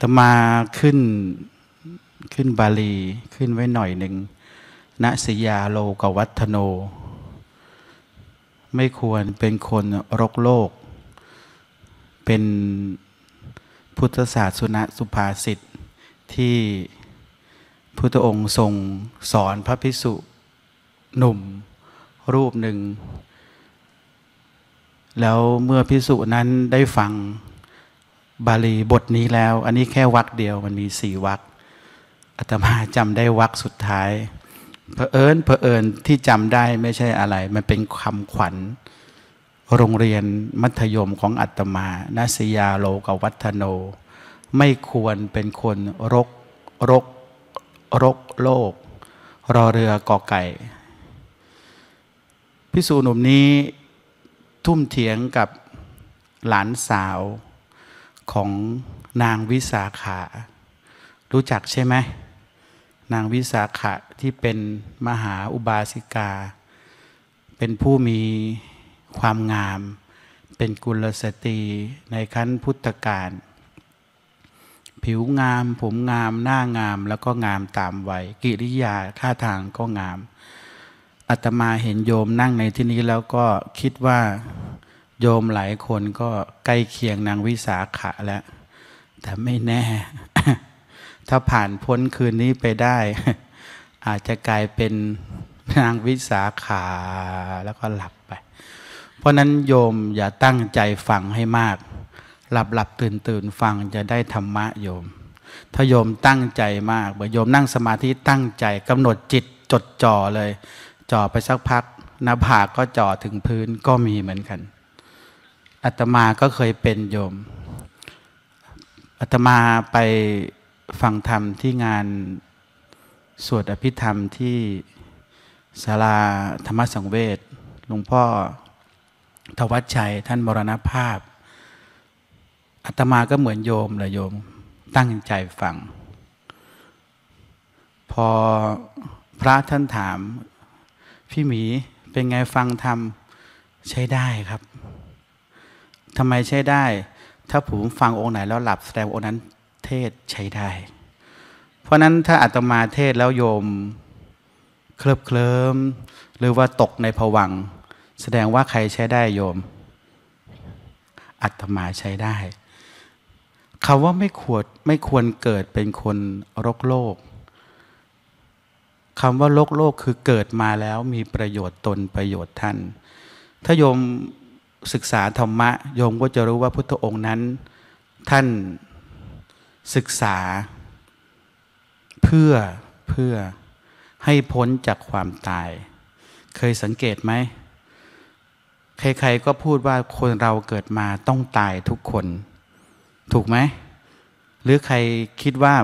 ตมาขึ้น ขึ้นบาลีขึ้นไว้หน่อยหนึ่งณสยาโลกวัฒโน ไม่ควรเป็นคนรกโลก เป็นพุทธศาสนสุภาษิตที่พุทธองค์ทรงสอนพระพิสุหนุ่มรูปหนึ่ง แล้วเมื่อพิสุนั้นได้ฟังบาลีบทนี้แล้ว อันนี้แค่วักเดียว มันมีสี่วักอาตมาจำได้วักสุดท้ายเผอิญเผอิญที่จำได้ไม่ใช่อะไร มันเป็นคำขวัญ โรงเรียนมัธยมของอาตมานาสยาโลกวัฒโน ไม่ควรเป็นคนรกรก รกโลก รอเรือกอไก่ พิสูจน์หนุ่มนี้ ทุ่มเถียงกับหลานสาวของนางวิสาขา รู้จักใช่ไหม นางวิสาขะที่เป็นมหาอุบาสิกา เป็นผู้มีความงาม เป็นกุลสตรีในขั้นพุทธกาลผิวงาม ผมงาม หน้างาม แล้วก็งามตามวัยกิริยาท่าทางก็งามอาตมาเห็นโยมนั่งในที่นี้แล้วก็คิดว่าโยมหลายคนก็ใกล้เคียงนางวิสาขะแล้ว แต่ไม่แน่ ถ้าผ่านพ้นคืนนี้ไปได้ อาจจะกลายเป็นนางวิสาขา แล้วก็หลับไป เพราะนั้นโยมอย่าตั้งใจฟังให้มาก หลับหลับตื่นตื่นฟังจะได้ธรรมะโยม ถ้าโยมตั้งใจมากเมื่อโยมนั่งสมาธิตั้งใจกำหนดจิตจดจ่อเลย จ่อไปสักพัก หน้าผากก็จ่อถึงพื้นก็มีเหมือนกันอาตมาก็เคยเป็นโยม อาตมาไปฟังธรรมที่งานสวดอภิธรรมที่ศาลาธรรมสังเวช หลวงพ่อทวัชชัย ท่านมรณภาพ อาตมาก็เหมือนโยมเลยโยม ตั้งใจฟัง พอพระท่านถามพี่หมี เป็นไงฟังธรรมใช้ได้ครับทำไมใช้ได้ ถ้าผมฟังองค์ไหนแล้วหลับแสดงองค์นั้น เทศใช้ได้ เพราะนั้นถ้าอาตมาเทศแล้วโยมเคลิบเคลิมหรือว่าตกในผวัง แสดงว่าใครใช้ได้โยม อัตมาใช้ได้คำว่าไม่ควรไม่ควรเกิดเป็นคนโรคโลกคำว่าโรคโลกคือเกิดมาแล้วมีประโยชน์ตนประโยชน์ท่าน ถ้าโยมศึกษาธรรมะ โยมก็จะรู้ว่าพุทธองค์นั้น ท่านศึกษา เพื่อเพื่อให้พ้นจากความตาย เคยสังเกตไหม ใครๆก็พูดว่าคนเราเกิดมาต้องตายทุกคน ถูกไหม หรือใครคิดว่า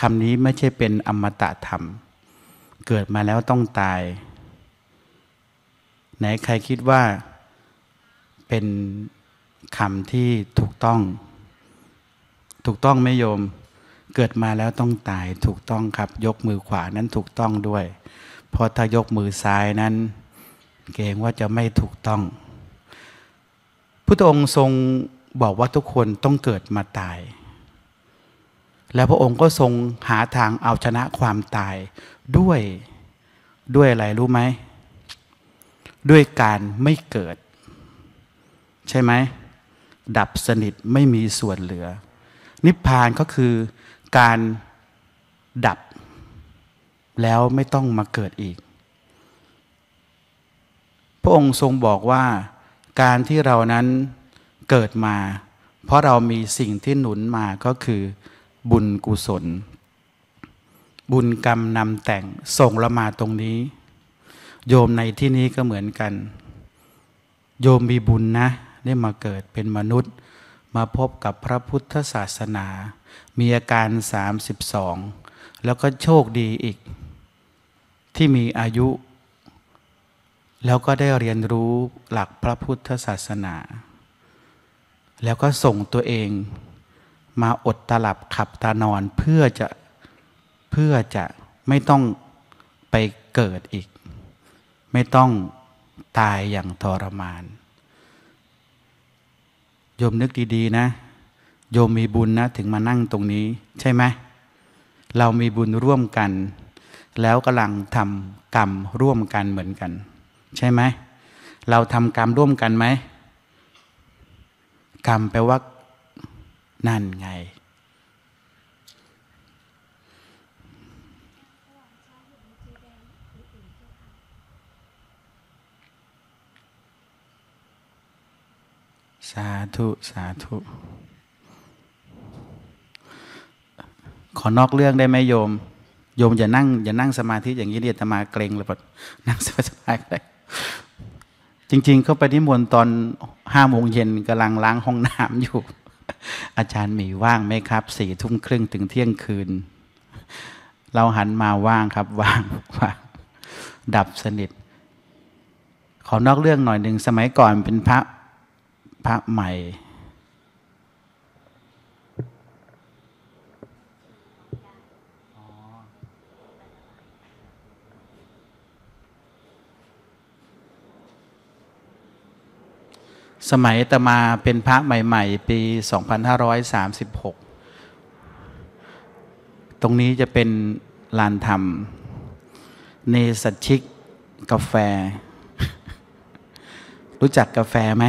คำนี้ไม่ใช่เป็นอมตะธรรม เกิดมาแล้วต้องตาย ไหนใครคิดว่าเป็นคำที่ถูกต้อง ถูกต้องไม่โยม เกิดมาแล้วต้องตายถูกต้องครับยกมือขวานั้นถูกต้องด้วยเพราะถ้ายกมือซ้ายนั้นเกรงว่าจะไม่ถูกต้องพุทธองค์ทรงบอกว่า ทุกคนต้องเกิดมาตาย แล้วพระองค์ก็ทรงหาทางเอาชนะความตายด้วยด้วยอะไรรู้ไหม ด้วยการไม่เกิดใช่ไหมดับสนิทไม่มีส่วนเหลือ นิพพานก็คือ การดับ แล้วไม่ต้องมาเกิดอีก พระองค์ทรงบอกว่า การที่เรานั้นเกิดมา เพราะเรามีสิ่งที่หนุนมาก็คือ บุญกุศล บุญกรรมนำแต่งส่งเรามาตรงนี้ โยมในที่นี้ก็เหมือนกัน โยมมีบุญนะได้มาเกิดเป็นมนุษย์มาพบกับพระพุทธศาสนา มีอาการ 32 แล้วก็โชคดีอีก ที่มีอายุ แล้วก็ได้เรียนรู้หลักพระพุทธศาสนา แล้วก็ส่งตัวเองมาอดตลับขับตานอนเพื่อจะเพื่อจะไม่ต้องไปเกิดอีก ไม่ต้องตายอย่างทรมานโยมนึกดีๆนะ โยมมีบุญนะถึงมานั่งตรงนี้ ใช่ไหม เรามีบุญร่วมกัน แล้วกำลังทำกรรมร่วมกันเหมือนกัน ใช่ไหม เราทำกรรมร่วมกันไหม กรรมแปลว่านั่นไงาธุ สาธุ ขอนอกเรื่องได้ไหมโยม โยมอย่านั่งอย่านั่งสมาธิอย่างนี้เดี๋ยวจะมาเกรงเลยปดนั่งสบายๆได้จริงๆเขาไปนิมนต์ตอนห้าโมงเย็นกำลังล้างห้องน้ำอยู่ อาจารย์มีว่างไหมครับสี่ทุ่มครึ่งถึงเที่ยงคืน เราหันมาว่างครับ ว่างว่างดับสนิท ขอนอกเรื่องหน่อยหนึ่งสมัยก่อนเป็นพระพระใหม่สมัยตมาเป็นพระใหม่ๆปี 2536 ตรงนี้จะเป็นลานธรรมเนสัชิกกาแฟ รู้จักกาแฟไหม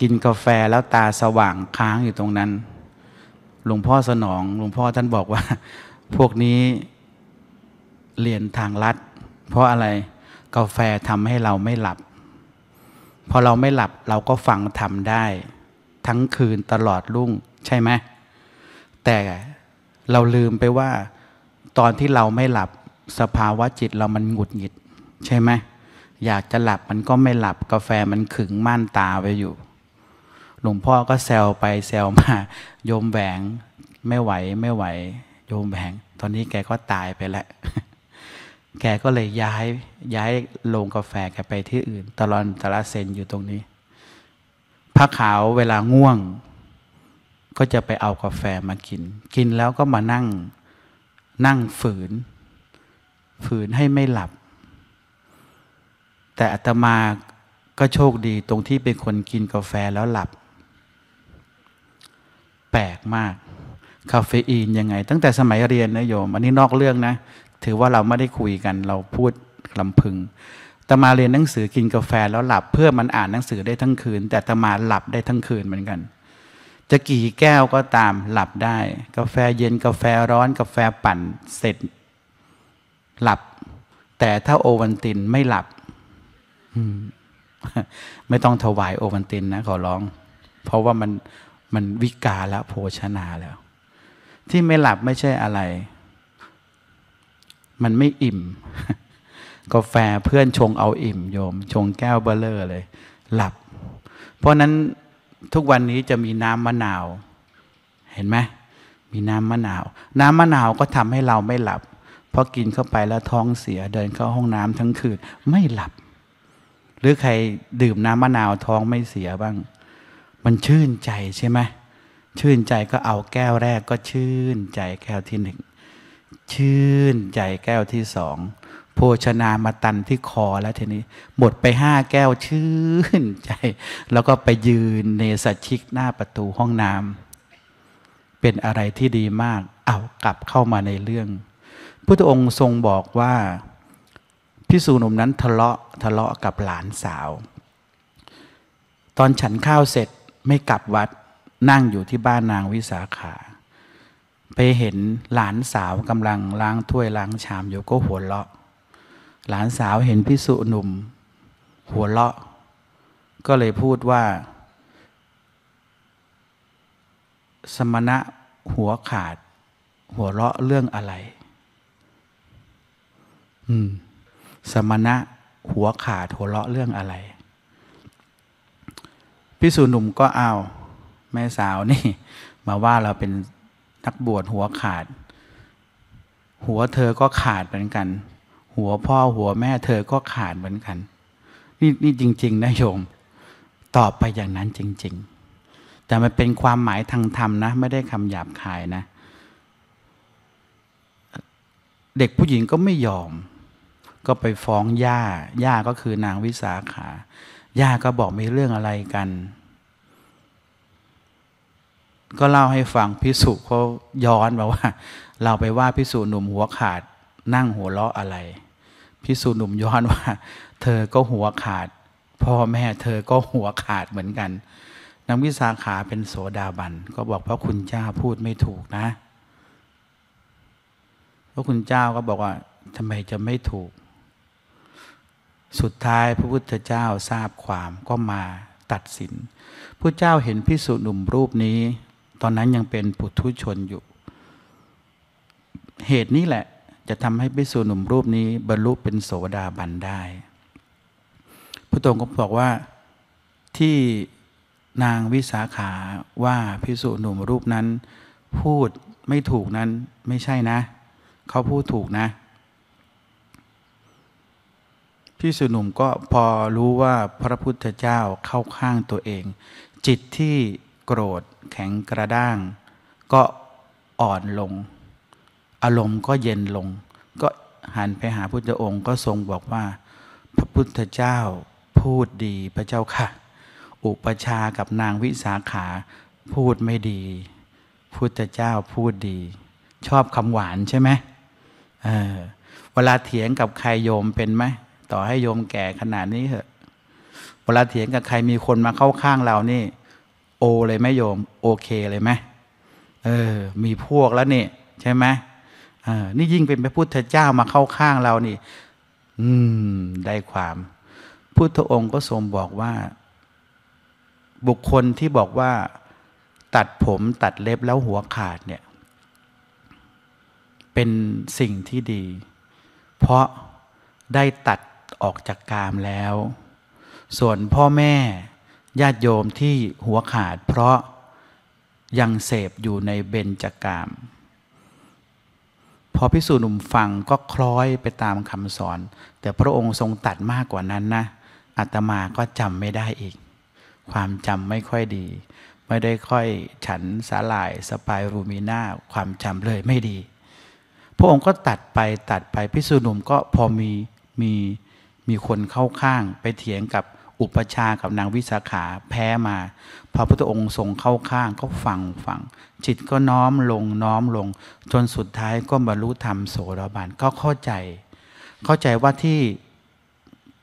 กินกาแฟแล้วตาสว่างค้างอยู่ตรงนั้น หลวงพ่อสนองหลวงพ่อท่านบอกว่า พวกนี้เรียนทางลัด เพราะอะไรกาแฟทำให้เราไม่หลับพอเราไม่หลับเราก็ฟังทำได้ ทั้งคืนตลอดรุ่งใช่ไหมแต่เราลืมไปว่า ตอนที่เราไม่หลับสภาวะจิตเรามันหงุดหงิดใช่ไหมอยากจะหลับ มันก็ไม่หลับกาแฟมันขึงม่านตาไปอยู่หลวงพ่อก็แซวไปแซวมาโยมแหวงไม่ไหวไม่ไหว โยมแหวงตอนนี้แกก็ตายไปแล้ว แกก็เลยย้ายย้ายโรงกาแฟแกไปที่อื่น ตลอดตะละเซนอยู่ตรงนี้พระขาวเวลาง่วงก็จะไปเอากาแฟมากิน กินแล้วก็มานั่ง นั่งฝืน ฝืนให้ไม่หลับ แต่อัตมาก็โชคดีตรงที่เป็นคนกินกาแฟแล้วหลับแปลกมาก คาเฟอีนยังไง ตั้งแต่สมัยเรียนนะโยมอันนี้นอกเรื่องนะ ถือว่าเราไม่ได้คุยกัน เราพูดลำพึงตมาเรียนหนังสือกินกาแฟแล้วหลับ เพื่อมันอ่านหนังสือได้ทั้งคืน แต่ตมาหลับได้ทั้งคืนเหมือนกัน จะกี่แก้วก็ตาม หลับได้ กาแฟเย็นกาแฟร้อนกาแฟปั่นเสร็จ หลับ แต่ถ้าโอวันตินไม่หลับไม่ต้องถวายโอวันตินนะขอร้อง เพราะว่ามันมันวิกาละโภชนาแล้ว ที่ไม่หลับไม่ใช่อะไร มันไม่อิ่มกาแฟเพื่อนชงเอาอิ่มโยม ชงแก้วเบลเลอร์เลย หลับ เพราะนั้นทุกวันนี้จะมีน้ำมะนาว เห็นไหมมีน้ำมะนาว น้ำมะนาวก็ทำให้เราไม่หลับพราะกินเข้าไปแล้วท้องเสียเดินเข้าห้องน้ำทั้งคืนไม่หลับ หรือใครดื่มน้ำมะนาวท้องไม่เสียบ้างมันชื่นใจใช่ไหม ชื่นใจก็เอาแก้วแรกก็ชื่นใจแก้วที่หนึ่ง ชื่นใจแก้วที่สอง โภชนามาตันที่คอแล้วทีนี้ หมดไปห้าแก้วชื่นใจ แล้วก็ไปยืนเนสชิกหน้าประตูห้องน้ำเป็นอะไรที่ดีมาก เอากลับเข้ามาในเรื่องพุทธองค์ทรงบอกว่าพิสูจนุมนั้นทะเลาะทะเลาะกับหลานสาว ตอนฉันข้าวเสร็จไม่กลับวัดนั่งอยู่ที่บ้านนางวิสาขา ไปเห็นหลานสาวกำลังล้างถ้วยล้างชามอยู่ก็หัวเราะ หลานสาวเห็นพิสุหนุ่ม หัวเราะ ก็เลยพูดว่า สมณะหัวขาด หัวเราะเรื่องอะไร อืมสมณะหัวขาด หัวเราะเรื่องอะไรพิสูจหนุ่มก็เอา แม่สาวนี่ มาว่าเราเป็นนักบวชหัวขาด หัวเธอก็ขาดเหมือนกัน หัวพ่อ หัวแม่เธอก็ขาดเหมือนกัน นี่นี่จริง ๆนะโยมตอบไปอย่างนั้นจริง ๆ แต่มันเป็นความหมายทางธรรมนะไม่ได้คำหยาบคายนะ เด็กผู้หญิงก็ไม่ยอม ก็ไปฟ้องย่าย่าก็คือนางวิสาขาย่าก็บอกมีเรื่องอะไรกัน ก็เล่าให้ฟังพิสุเขาย้อนมาว่า เราไปว่าพิสุหนุ่มหัวขาดนั่งหัวเราะอะไรพิสุหนุ่มย้อนว่า เธอก็หัวขาดพ่อแม่เธอก็หัวขาดเหมือนกันนางวิสาขาเป็นโสดาบันก็บอกพระคุณเจ้าพูดไม่ถูกนะพระคุณเจ้าก็บอกว่าทำไมจะไม่ถูกสุดท้ายพระพุทธเจ้าทราบความก็มาตัดสิน พระเจ้าเห็นพิสุหนุ่มรูปนี้ ตอนนั้นยังเป็นปุถุชนอยู่ เหตุนี้แหละจะทำให้พิสุหนุ่มรูปนี้ บรรลุเป็นโสดาบันได้พระตรงก็บอกว่า ที่นางวิสาขาว่าพิสุหนุ่มรูปนั้น พูดไม่ถูกนั้นไม่ใช่นะ เขาพูดถูกนะพี่สุหนุ่มก็พอรู้ว่าพระพุทธเจ้าเข้าข้างตัวเอง จิตที่โกรธแข็งกระด้าง ก็อ่อนลง อารมณ์ก็เย็นลง ก็หันไปหาพุทธองค์ ก็ทรงบอกว่า พระพุทธเจ้าพูดดีพระเจ้าค่ะ อุปชากับนางวิสาขาพูดไม่ดี พุทธเจ้าพูดดี ชอบคำหวานใช่ไหมเเวลาเถียงกับใครโยมเป็นไหมต่อให้โยมแก่ขนาดนี้เถอะเวลาเถียงกับใครมีคนมาเข้าข้างเรานี่ โอเลยไหมโยม โอเคเลยไหมเออ มีพวกแล้วนี่ ใช่ไหมอ่านี่ยิ่งเป็นพระพุทธเจ้ามาเข้าข้างเรานี่ อืมได้ความพุทธองค์ก็ทรงบอกว่า บุคคลที่บอกว่า ตัดผมตัดเล็บแล้วหัวขาดเนี่ย เป็นสิ่งที่ดี เพราะได้ตัดออกจากกามแล้ว ส่วนพ่อแม่ญาติโยมที่หัวขาดเพราะยังเสพอยู่ในเบญจากกามพอพิสูจน์หนุ่มฟังก็คล้อยไปตามคำสอน แต่พระองค์ทรงตัดมากกว่านั้นนะอาตมาก็จำไม่ได้อีก ความจำไม่ค่อยดี ไม่ได้ค่อย ฉันสาหลายสปายรูมีนาความจำเลยไม่ดี พระองค์ก็ตัดไปตัดไปพิสูจน์หนุ่มก็พอมีมีมีคนเข้าข้างไปเถียงกับอุปชา กับนางวิสาขาแพ้มาพระพุทธองค์ทรงเข้าข้างก็ฟังฟัง จิตก็น้อมลงน้อมลง จนสุดท้ายก็บรรลุธรรมโสดาบันก็เข้าใจ เข้าใจว่าที่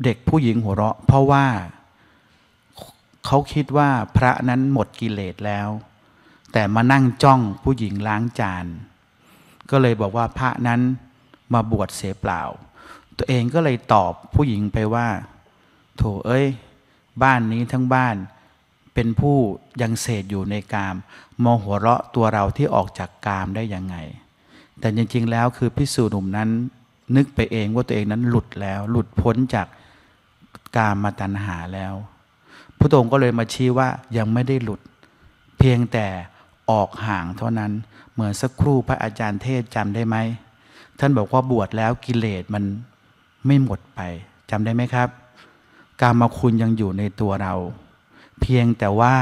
เด็กผู้หญิงหัวเราะเพราะว่าเขาคิดว่าพระนั้นหมดกิเลสแล้ว แต่มานั่งจ้องผู้หญิงล้างจาน ก็เลยบอกว่าพระนั้นมาบวชเสียเปล่าตัวเองก็เลยตอบผู้หญิงไปว่าโถเอ้ย บ้านนี้ทั้งบ้านเป็นผู้ยังเศษอยู่ในกามมองหัวเราะตัวเราที่ออกจากกามได้ยังไง แต่จริงๆแล้วคือพิสูจน์หนุ่มนั้น นึกไปเองว่าตัวเองนั้นหลุดแล้ว หลุดพ้นจากกามมาตัญหาแล้วพระองค์ก็เลยมาชี้ว่ายังไม่ได้หลุด เพียงแต่ออกห่างเท่านั้นเหมือนสักครู่พระอาจารย์เทศจำได้ไหมท่านบอกว่าบวชแล้วกิเลสมันไม่หมดไปจำได้ไหมครับ กามคุณยังอยู่ในตัวเรา เพียงแต่ว่า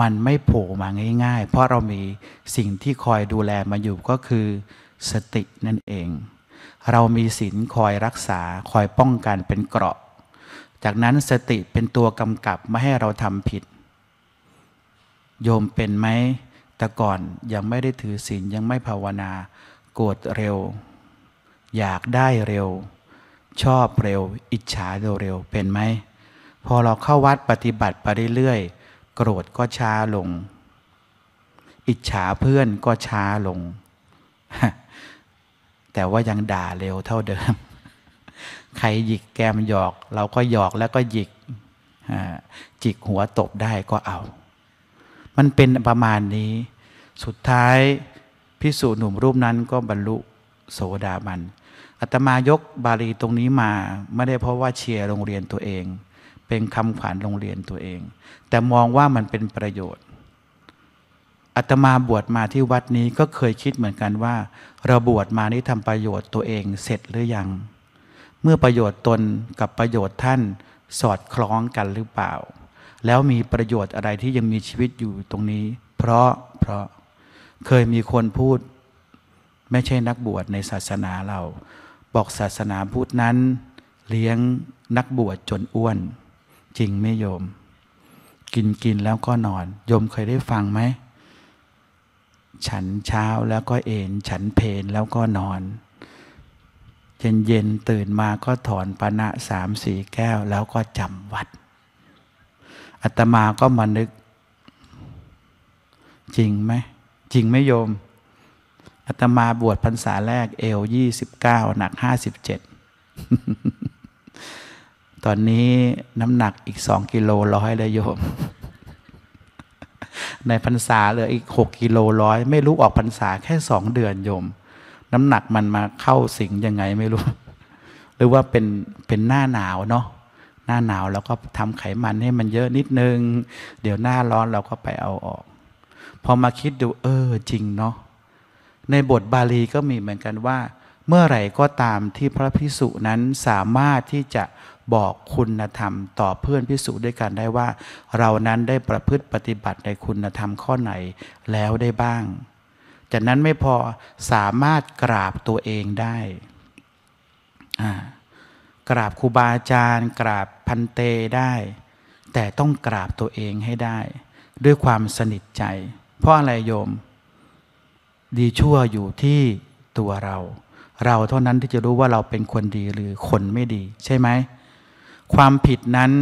มันไม่โผล่มาง่าย ๆ เพราะเรามีสิ่งที่คอยดูแลมาอยู่ก็คือ สตินั่นเอง เรามีศีลคอยรักษาคอยป้องกันเป็นเกราะ จากนั้นสติเป็นตัวกำกับไม่ให้เราทำผิด โยมเป็นไหม แต่ก่อนยังไม่ได้ถือศีลยังไม่ภาวนาโกรธเร็ว อยากได้เร็วชอบเร็ว อิจฉาเร็วเป็นไหม พอเราเข้าวัดปฏิบัติไปเรื่อยๆ โกรธก็ช้าลง อิจฉาเพื่อนก็ช้าลง แต่ว่ายังด่าเร็วเท่าเดิม ใครหยิกแกมหยอก เราก็หยอกแล้วก็หยิก จิกหัวตบได้ก็เอา มันเป็นประมาณนี้ สุดท้ายพิสูจน์หนุ่มรูปนั้นก็บรรลุโสดาบันอาตมายกบาลีตรงนี้มาไม่ได้เพราะว่าเชียร์โรงเรียนตัวเอง เป็นคำขวัญโรงเรียนตัวเอง แต่มองว่ามันเป็นประโยชน์อาตมาบวชมาที่วัดนี้ก็เคยคิดเหมือนกันว่าเราบวชมานี้ทำประโยชน์ตัวเองเสร็จหรือยัง เมื่อประโยชน์ตนกับประโยชน์ท่านสอดคล้องกันหรือเปล่า แล้วมีประโยชน์อะไรที่ยังมีชีวิตอยู่ตรงนี้ เพราะเพราะเคยมีคนพูด ไม่ใช่นักบวชในศาสนาเราบอกศาสนาพุทธนั้นเลี้ยงนักบวช จนอ้วน จริงไหมโยม กินกินแล้วก็นอน โยมเคยได้ฟังไหมฉันเช้าแล้วก็เอนฉันเพนแล้วก็นอนเย็นเย็นตื่นมาก็ถอนปณะสามสี่แก้วแล้วก็จำวัด อัตมาก็มานึก จริงไหมจริงไหมโยมอาตมาบวชพรรษาแรกเอวยี่สิบเก้าหนักห้าสิบเจ็ด ตอนนี้น้ำหนักอีกสองกิโลร้อยเลยโยม ในพรรษาเหลืออีกหกกิโลร้อย ไม่รู้ออกพรรษาแค่สองเดือนโยม น้ำหนักมันมาเข้าสิงยังไงไม่รู้ หรือว่าเป็นเป็นหน้าหนาวเนาะหน้าหนาวเราก็ทำไขมันให้มันเยอะนิดนึง เดี๋ยวหน้าร้อนเราก็ไปเอาออก พอมาคิดดูเออจริงเนาะในบทบาลีก็มีเหมือนกันว่า เมื่อไหร่ก็ตามที่พระพิสุนั้นสามารถที่จะบอกคุณธรรมต่อเพื่อนพิสุด้วยกันได้ว่า เรานั้นได้ประพฤติปฏิบัติในคุณธรรมข้อไหนแล้วได้บ้างจากนั้นไม่พอสามารถกราบตัวเองได้กราบครูบาอาจารย์ กราบพันเตได้ แต่ต้องกราบตัวเองให้ได้ ด้วยความสนิทใจ เพราะอะไรโยมดีชั่วอยู่ที่ตัวเรา เราเท่านั้นที่จะรู้ว่าเราเป็นคนดีหรือคนไม่ดี ใช่ไหมความผิดนั้น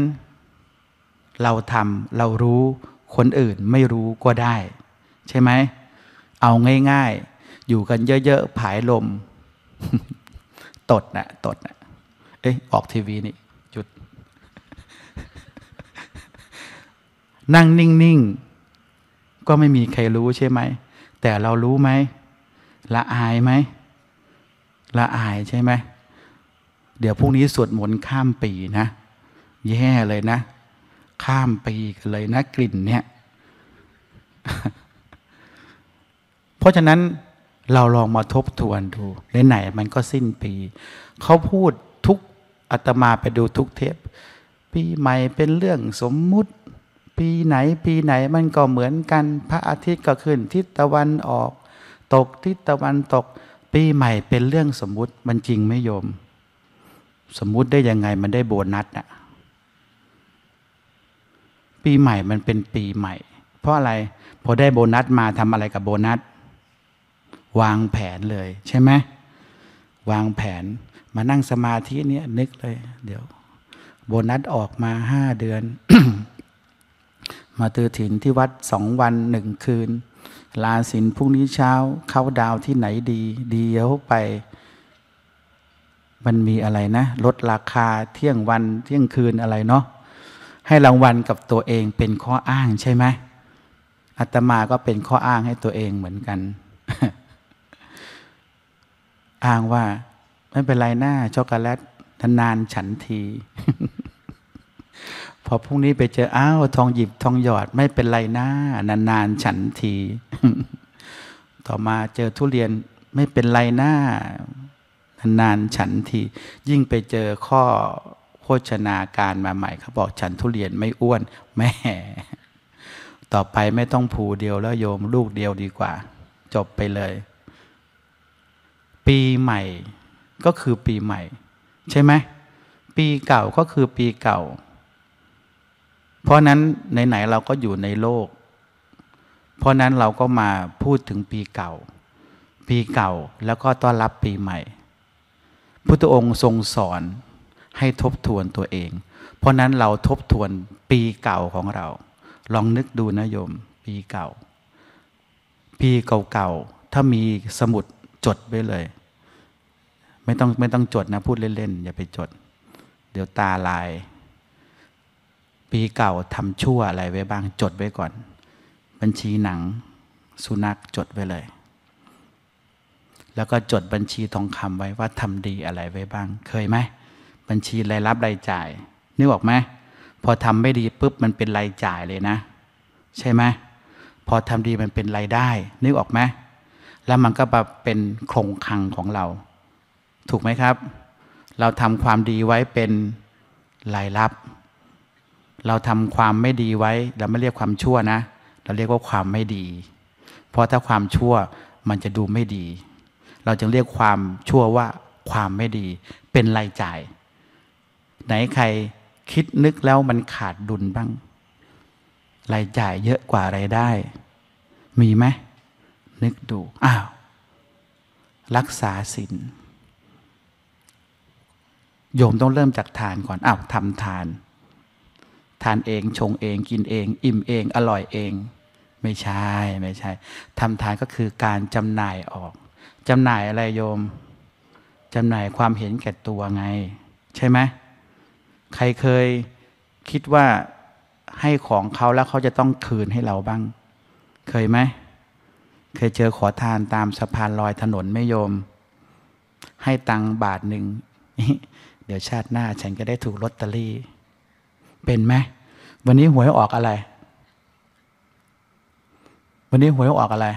เราทำเรารู้ คนอื่นไม่รู้ก็ได้ ใช่ไหมเอาง่ายๆ อยู่กันเยอะๆผายลม ตดนะตดนะเอ๊ะออกทีวีนี่ จุด นั่งนิ่งๆก็ไม่มีใครรู้ใช่ไหมแต่เรารู้ไหม ละอายไหม ละอายใช่ไหม เดี๋ยวพรุ่งนี้สวดมนต์ข้ามปีนะ แย่เลยนะ ข้ามปีกันเลยนะกลิ่นเนี่ยเพราะฉะนั้นเราลองมาทบทวนดูในไหนมันก็สิ้นปี เขาพูดทุกอัตมาไปดูทุกเทปปีใหม่เป็นเรื่องสมมุติปีไหน ปีไหนมันก็เหมือนกัน พระอาทิตย์ก็ขึ้น ทิศตะวันออก ตกทิศตะวันตก ปีใหม่เป็นเรื่องสมมุติ มันจริงไม่โยม สมมุติได้ยังไงมันได้โบนัสอะปีใหม่มันเป็นปีใหม่ เพราะอะไร พอได้โบนัสมาทำอะไรกับโบนัสวางแผนเลย ใช่ไหมวางแผนมานั่งสมาธิเนี่ย นึกเลย เดี๋ยว โบนัสออกมาห้าเดือนมาตือถิ่นที่วัดสองวันหนึ่งคืน ลาสินพรุ่งนี้เช้าเข้าดาวที่ไหนดีเดียวไป มันมีอะไรนะ ลดราคาเที่ยงวัน เที่ยงคืนอะไรเนาะให้รางวัลกับตัวเองเป็นข้ออ้างใช่ไหมอาตมาก็เป็นข้ออ้างให้ตัวเองเหมือนกัน อ้างว่า ไม่เป็นไรหน้าช็อกโกแลตนานๆฉันทีพอพรุ่งนี้ไปเจออ้าวทองหยิบทองหยอด ไม่เป็นไรนะนานๆฉันที ต่อมาเจอทุเรียนไม่เป็นไรนะนานๆฉันที ยิ่งไปเจอข้อโภชนาการมาใหม่เขาบอกฉันทุเรียนไม่อ้วนแม่ ต่อไปไม่ต้องผูเดียวแล้วโยมลูกเดียวดีกว่า จบไปเลย ปีใหม่ ก็คือปีใหม่ ใช่ไหมปีเก่าก็คือปีเก่าพราะนั้นไหนๆเราก็อยู่ในโลก เพราะนั้นเราก็มาพูดถึงปีเก่า ปีเก่าแล้วก็ต้อนรับปีใหม่พุทธองค์ทรงสอนให้ทบทวนตัวเอง เพราะนั้นเราทบทวนปีเก่าของเรา ลองนึกดูนะโยม ปีเก่า ปีเก่าๆถ้ามีสมุดจดไปเลย ไม่ต้องไม่ต้องจดนะ พูดเล่นๆอย่าไปจด เดี๋ยวตาลายปีเก่าทำชั่วอะไรไว้บ้างจดไว้ก่อน บัญชีหนัง สุนัขจดไว้เลย แล้วก็จดบัญชีทองคำไว้ว่าทำดีอะไรไว้บ้างเคยไหมบัญชีรายรับรายจ่ายนึกออกไหมพอทำไม่ดีปุ๊บมันเป็นรายจ่ายเลยนะ ใช่ไหมพอทำดีมันเป็นรายได้ นึกออกไหมแล้วมันก็มาเป็นโครงคังของเรา ถูกไหมครับ เราทำความดีไว้เป็นรายรับเราทำความไม่ดีไว้เราไม่เรียกความชั่วนะ เราเรียกว่าความไม่ดี เพราะถ้าความชั่วมันจะดูไม่ดี เราจึงเรียกความชั่วว่า ความไม่ดีเป็นรายจ่าย ไหนใครคิดนึกแล้วมันขาดดุลบ้างรายจ่ายเยอะกว่ารายได้ มีไหมนึกดู อ้าวรักษาศีลโยมต้องเริ่มจากทานก่อนอ้าวทำทานทานเองชงเองกินเอง อิ่มเองอร่อยเอง ไม่ใช่ไม่ใช่ทำทานก็คือการจำหน่ายออกจำหน่ายอะไรโยมจำหน่ายความเห็นแก่ตัวไง ใช่ไหมใครเคยคิดว่าให้ของเขาแล้วเขาจะต้องคืนให้เราบ้าง เคยไหมเคยเจอขอทานตามสะพานลอยถนนไม่โยม ให้ตังบาทหนึ่งเดี๋ยวชาติหน้าฉันก็ได้ถูกลอตเตอรี่เป็นไหมวันนี้หวยออกอะไร วันนี้หวยออกอะไร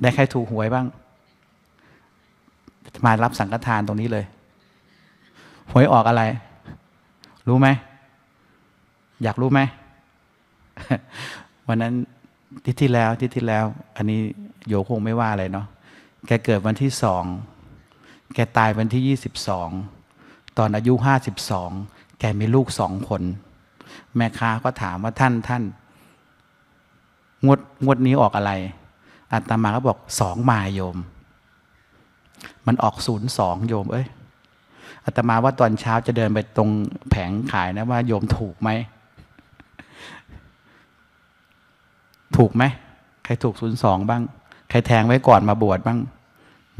ได้ใครถูกหวยบ้าง มารับสังฆทานตรงนี้เลยหวยออกอะไร รู้ไหมอยากรู้ไหมวันนั้นที่ที่แล้วที่ที่แล้ว อันนี้โยคงไม่ว่าอะไรเนาะแกเกิดวันที่สองแกตายวันที่ยี่สิบสองตอนอายุห้าสิบสองแกมีลูกสองคน แม่ค้าก็ถามว่าท่านท่านงวดงวดนี้ออกอะไรอาตมาก็บอกสองมาโยม มันออกศูนย์สองโยม เอ้ยอาตมาว่าตอนเช้าจะเดินไปตรงแผงขายนะ ว่าโยมถูกไหม ถูกไหมใครถูกศูนย์สองบ้างใครแทงไว้ก่อนมาบวชบ้าง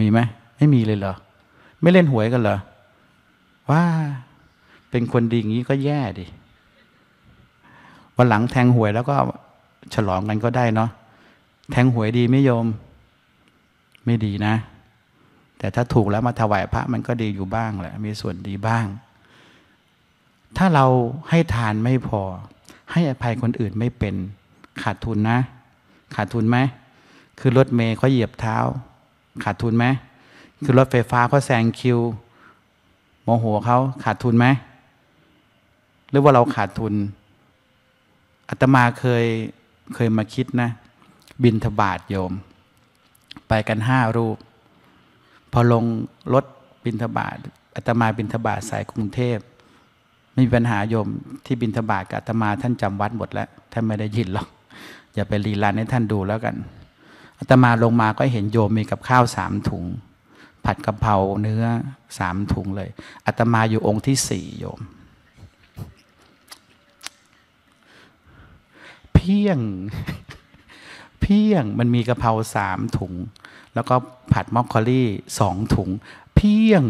มีไหมไม่มีเลยเหรอ ไม่เล่นหวยกันเหรอว่าเป็นคนดีอย่างนี้ก็แย่ดิ วันหลังแทงหวยแล้วก็ฉลองกันก็ได้เนาะ แทงหวยดีไม่โยม ไม่ดีนะ แต่ถ้าถูกแล้วมาถวายพระมันก็ดีอยู่บ้างแหละ มีส่วนดีบ้าง ถ้าเราให้ทานไม่พอ ให้อภัยคนอื่นไม่เป็นขาดทุนนะ ขาดทุนไหม คือรถเมย์เขาเหยียบเท้า ขาดทุนไหมคือรถไฟฟ้าเขาแซงคิว โมโหเขาขาดทุนไหมรือว่าเราขาดทุนอาตมาเคยเคยมาคิดนะ บินทบาทโยม ไปกันห้ารูป พอลงรถบินทบาทอาตมาบินทบาทสายกรุงเทพไม่มีปัญหาโยม ที่บินทบาทกับอาตมาท่านจำวัดหมดแล้วท่านไม่ได้ยินหรอกอย่าไปรีลานให้ท่านดูแล้วกันอาตมาลงมาก็เห็นโยมมีกับข้าวสามถุง ผัดกะเพราเนื้อสามถุงเลยอาตมาอยู่องค์ที่สี่โยมพียง เพียงมันมีกะเพราสามถุง แล้วก็ผัดมอกคอรี่สองถุง เพียง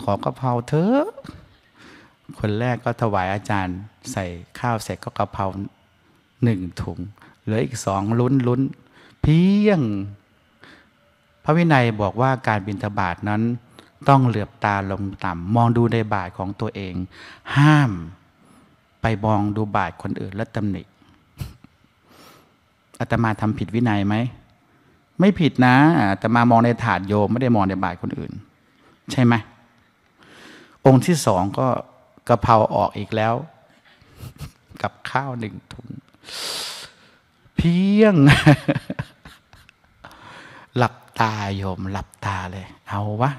ขอกะเพราเถอะคนแรกก็ถวายอาจารย์ ใส่ข้าวเสร็จก็กะเพราหนึ่งถุงเหลืออีกสองลุ้นลุ้น เพียง พระวินัยบอกว่าการบินทบาทนั้นต้องเหลือบตาลงต่ำ มองดูในบาทของตัวเอง ห้ามไปบองดูบาทคนอื่นและตำหนิอาตมาทำผิดวินัยไหม ไม่ผิดนะอาตมามองในถาดโยม ไม่ได้มองในบาทคนอื่น ใช่ไหม องค์ที่สองก็กระเพราออกอีกแล้ว กับข้าวหนึ่งถุงเพียง หลับตาโยมหลับตาเลย เอาวะ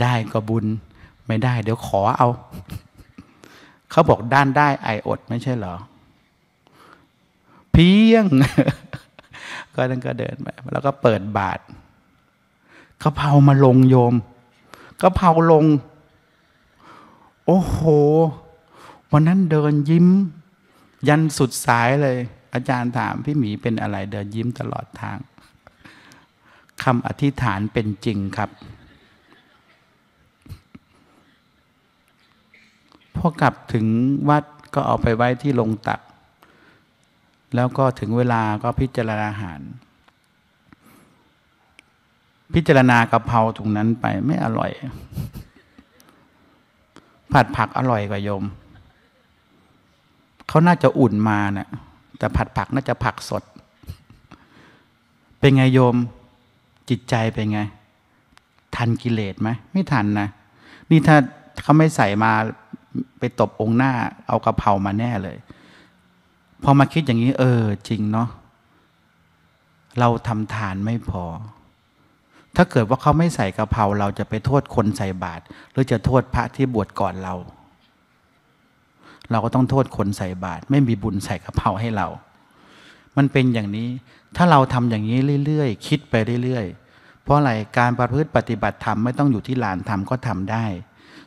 ได้ก็บุญ ไม่ได้ เดี๋ยวขอเอาเขาบอกด้านได้ไออด ไม่ใช่เหรอ เพียง ก็นั่นก็เดินไปแล้วก็เปิดบาทกระเพรามาลงโยมกระเพราลง โอ้โห วันนั้นเดินยิ้ม ยันสุดสายเลย อาจารย์ถาม พี่หมีเป็นอะไรเดินยิ้มตลอดทางคำอธิษฐานเป็นจริงครับพอกลับถึงวัดก็เอาไปไว้ที่ลงตักแล้วก็ถึงเวลาก็พิจารณาอาหาร พิจารณากะเพราถุงนั้นไปไม่อร่อย ผัดผักอร่อยกว่าโยมเขาน่าจะอุ่นมาเนะ่ยแต่ผัดผักน่าจะผักสด เป็นไงโยมจิตใจเป็นไง ทันกิเลสไหมไม่ทันนะนี่ถ้าเขาไม่ใส่มาไปตบองค์หน้าเอากระเพรามาแน่เลยพอมาคิดอย่างนี้ เออจริงเนาะเราทำทานไม่พอ ถ้าเกิดว่าเขาไม่ใส่กระเพราเราจะไปโทษคนใส่บาตรหรือจะโทษพระที่บวชก่อนเรา เราก็ต้องโทษคนใส่บาตรไม่มีบุญใส่กระเพราให้เรา มันเป็นอย่างนี้ ถ้าเราทำอย่างนี้เรื่อยๆคิดไปเรื่อยๆ เพราะอะไร การประพฤติปฏิบัติธรรมไม่ต้องอยู่ที่ลานธรรมก็ทำได้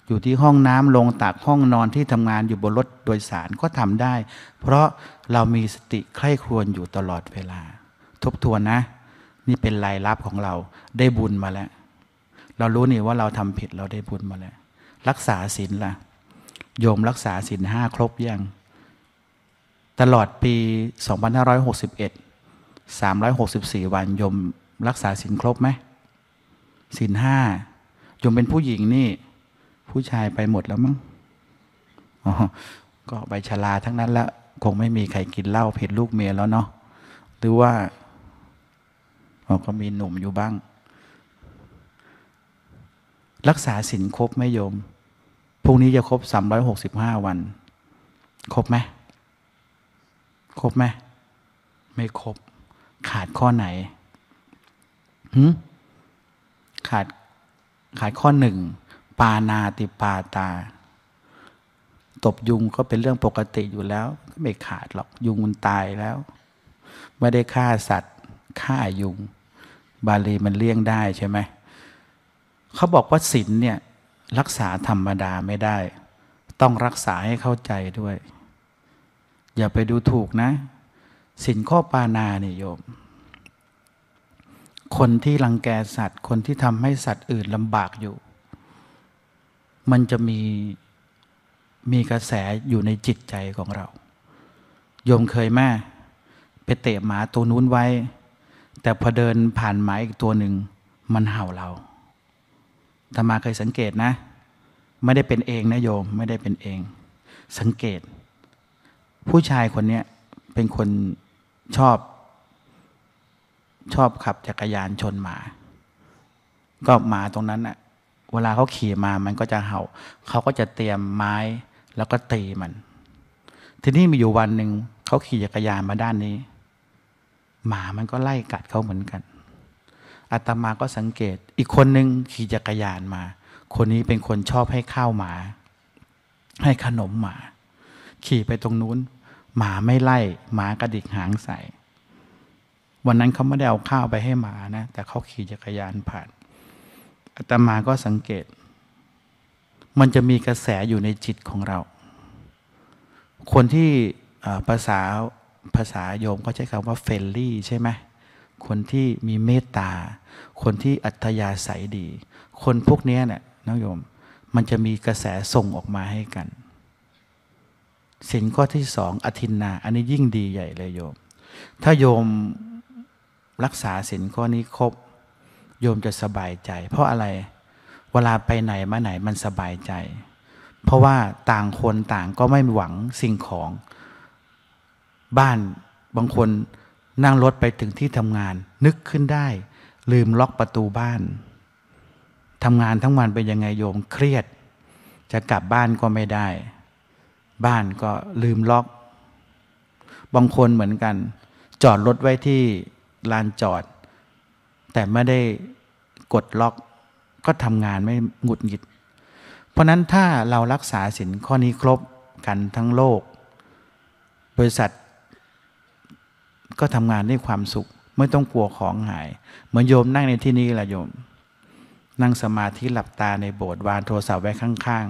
อยู่ที่ห้องน้ำลงตากห้องนอนที่ทำงานอยู่บนรถโดยสารก็ทำได้ เพราะเรามีสติใคร่ครวญอยู่ตลอดเวลาทบทวนนะ นี่เป็นรายรับของเรา ได้บุญมาแล้ว เรารู้นี่ว่าเราทำผิดเราได้บุญมาแล้วรักษาศีลละ่ะ โยมรักษาศีลห้าครบยัง ตลอดปี2561 364วันโยมรักษาศีลครบไหมศีลห้าโยมเป็นผู้หญิงนี่ผู้ชายไปหมดแล้วมั้ง อ๋อ ก็ใบชลาทั้งนั้นละคงไม่มีใครกินเหล้าผิดลูกเมียแล้วเนาะ หรือว่าอก็มีหนุ่มอยู่บ้าง รักษาสินครบไหมโยม พรุ่งนี้จะครบสามร้อยหกสิบห้าวัน ครบไหม ครบไหม ไม่ครบ ขาดข้อไหนหขาดขาดข้อหนึ่งปานาติปาตา ตบยุงก็เป็นเรื่องปกติอยู่แล้วก็ไม่ขาดหรอกยุงมันตายแล้วไม่ได้ฆ่าสัตว์ฆ่ายุง บาลีมันเลี่ยงได้ใช่ไหมเขาบอกว่าศีลเนี่ยรักษาธรรมดาไม่ได้ ต้องรักษาให้เข้าใจด้วย อย่าไปดูถูกนะศีลข้อปานาเนี่ยโยม คนที่รังแกสัตว์ คนที่ทำให้สัตว์อื่นลำบากอยู่มันจะมี มีกระแสอยู่ในจิตใจของเราโยมเคยแม่ไปเตะหมาตัวนู้นไว้ แต่พอเดินผ่านหมาอีกตัวหนึ่ง มันเห่าเราธรรมาเคยสังเกตนะ ไม่ได้เป็นเองนะโยม ไม่ได้เป็นเอง สังเกต ผู้ชายคนนี้เป็นคนชอบ ชอบขับจักรยานชนหมา ก็หมาตรงนั้นอะ่ะเวลาเขาขี่มา มันก็จะเห่า เขาก็จะเตรียมไม้แล้วก็ตีมัน ทีนี้มีอยู่วันหนึ่งเขาขี่จักรยานมาด้านนี้ หมามันก็ไล่กัดเขาเหมือนกันอาตมาก็สังเกต อีกคนหนึ่งขี่จักรยานมา คนนี้เป็นคนชอบให้ข้าวหมา ให้ขนมหมา ขี่ไปตรงนู้น หมาไม่ไล่หมากระดิกหางใส่ วันนั้นเขาไม่ได้เอาข้าวไปให้หมานะ แต่เขาขี่จักรยานผ่านอาตมาก็สังเกต มันจะมีกระแสอยู่ในจิตของเรา คนที่ภาษาภาษาโยมก็ใช้คำว่าเฟลลี่ใช่ไหมคนที่มีเมตตา คนที่อัธยาศัยดี คนพวกนี้เนี่ยน้องโยม มันจะมีกระแสส่งออกมาให้กันสินข้อที่สอง อธินนา อันนี้ยิ่งดีใหญ่เลยโยม ถ้าโยมรักษาสินข้อนี้ครบโยมจะสบายใจ เพราะอะไร เวลาไปไหนมาไหนมันสบายใจ เพราะว่าต่างคนต่างก็ไม่หวังสิ่งของ บ้านบางคนนั่งรถไปถึงที่ทำงาน นึกขึ้นได้ ลืมล็อกประตูบ้านทำงานทั้งวัน เป็นยังไงโยมเครียด จะกลับบ้านก็ไม่ได้ บ้านก็ลืมล็อก บางคนเหมือนกัน จอดรถไว้ที่ลานจอดแต่ไม่ได้กดล็อกก็ทำงานไม่หงุดหงิด เพราะนั้นถ้าเรารักษาสินข้อนี้ครบกันทั้งโลกบริษัท ก็ทำงานด้วยความสุข ไม่ต้องกลัวของหาย เหมือนโยมนั่งในที่นี้ละโยม นั่งสมาธิหลับตาในโบสถ์วางโทรศัพท์ไว้ข้าง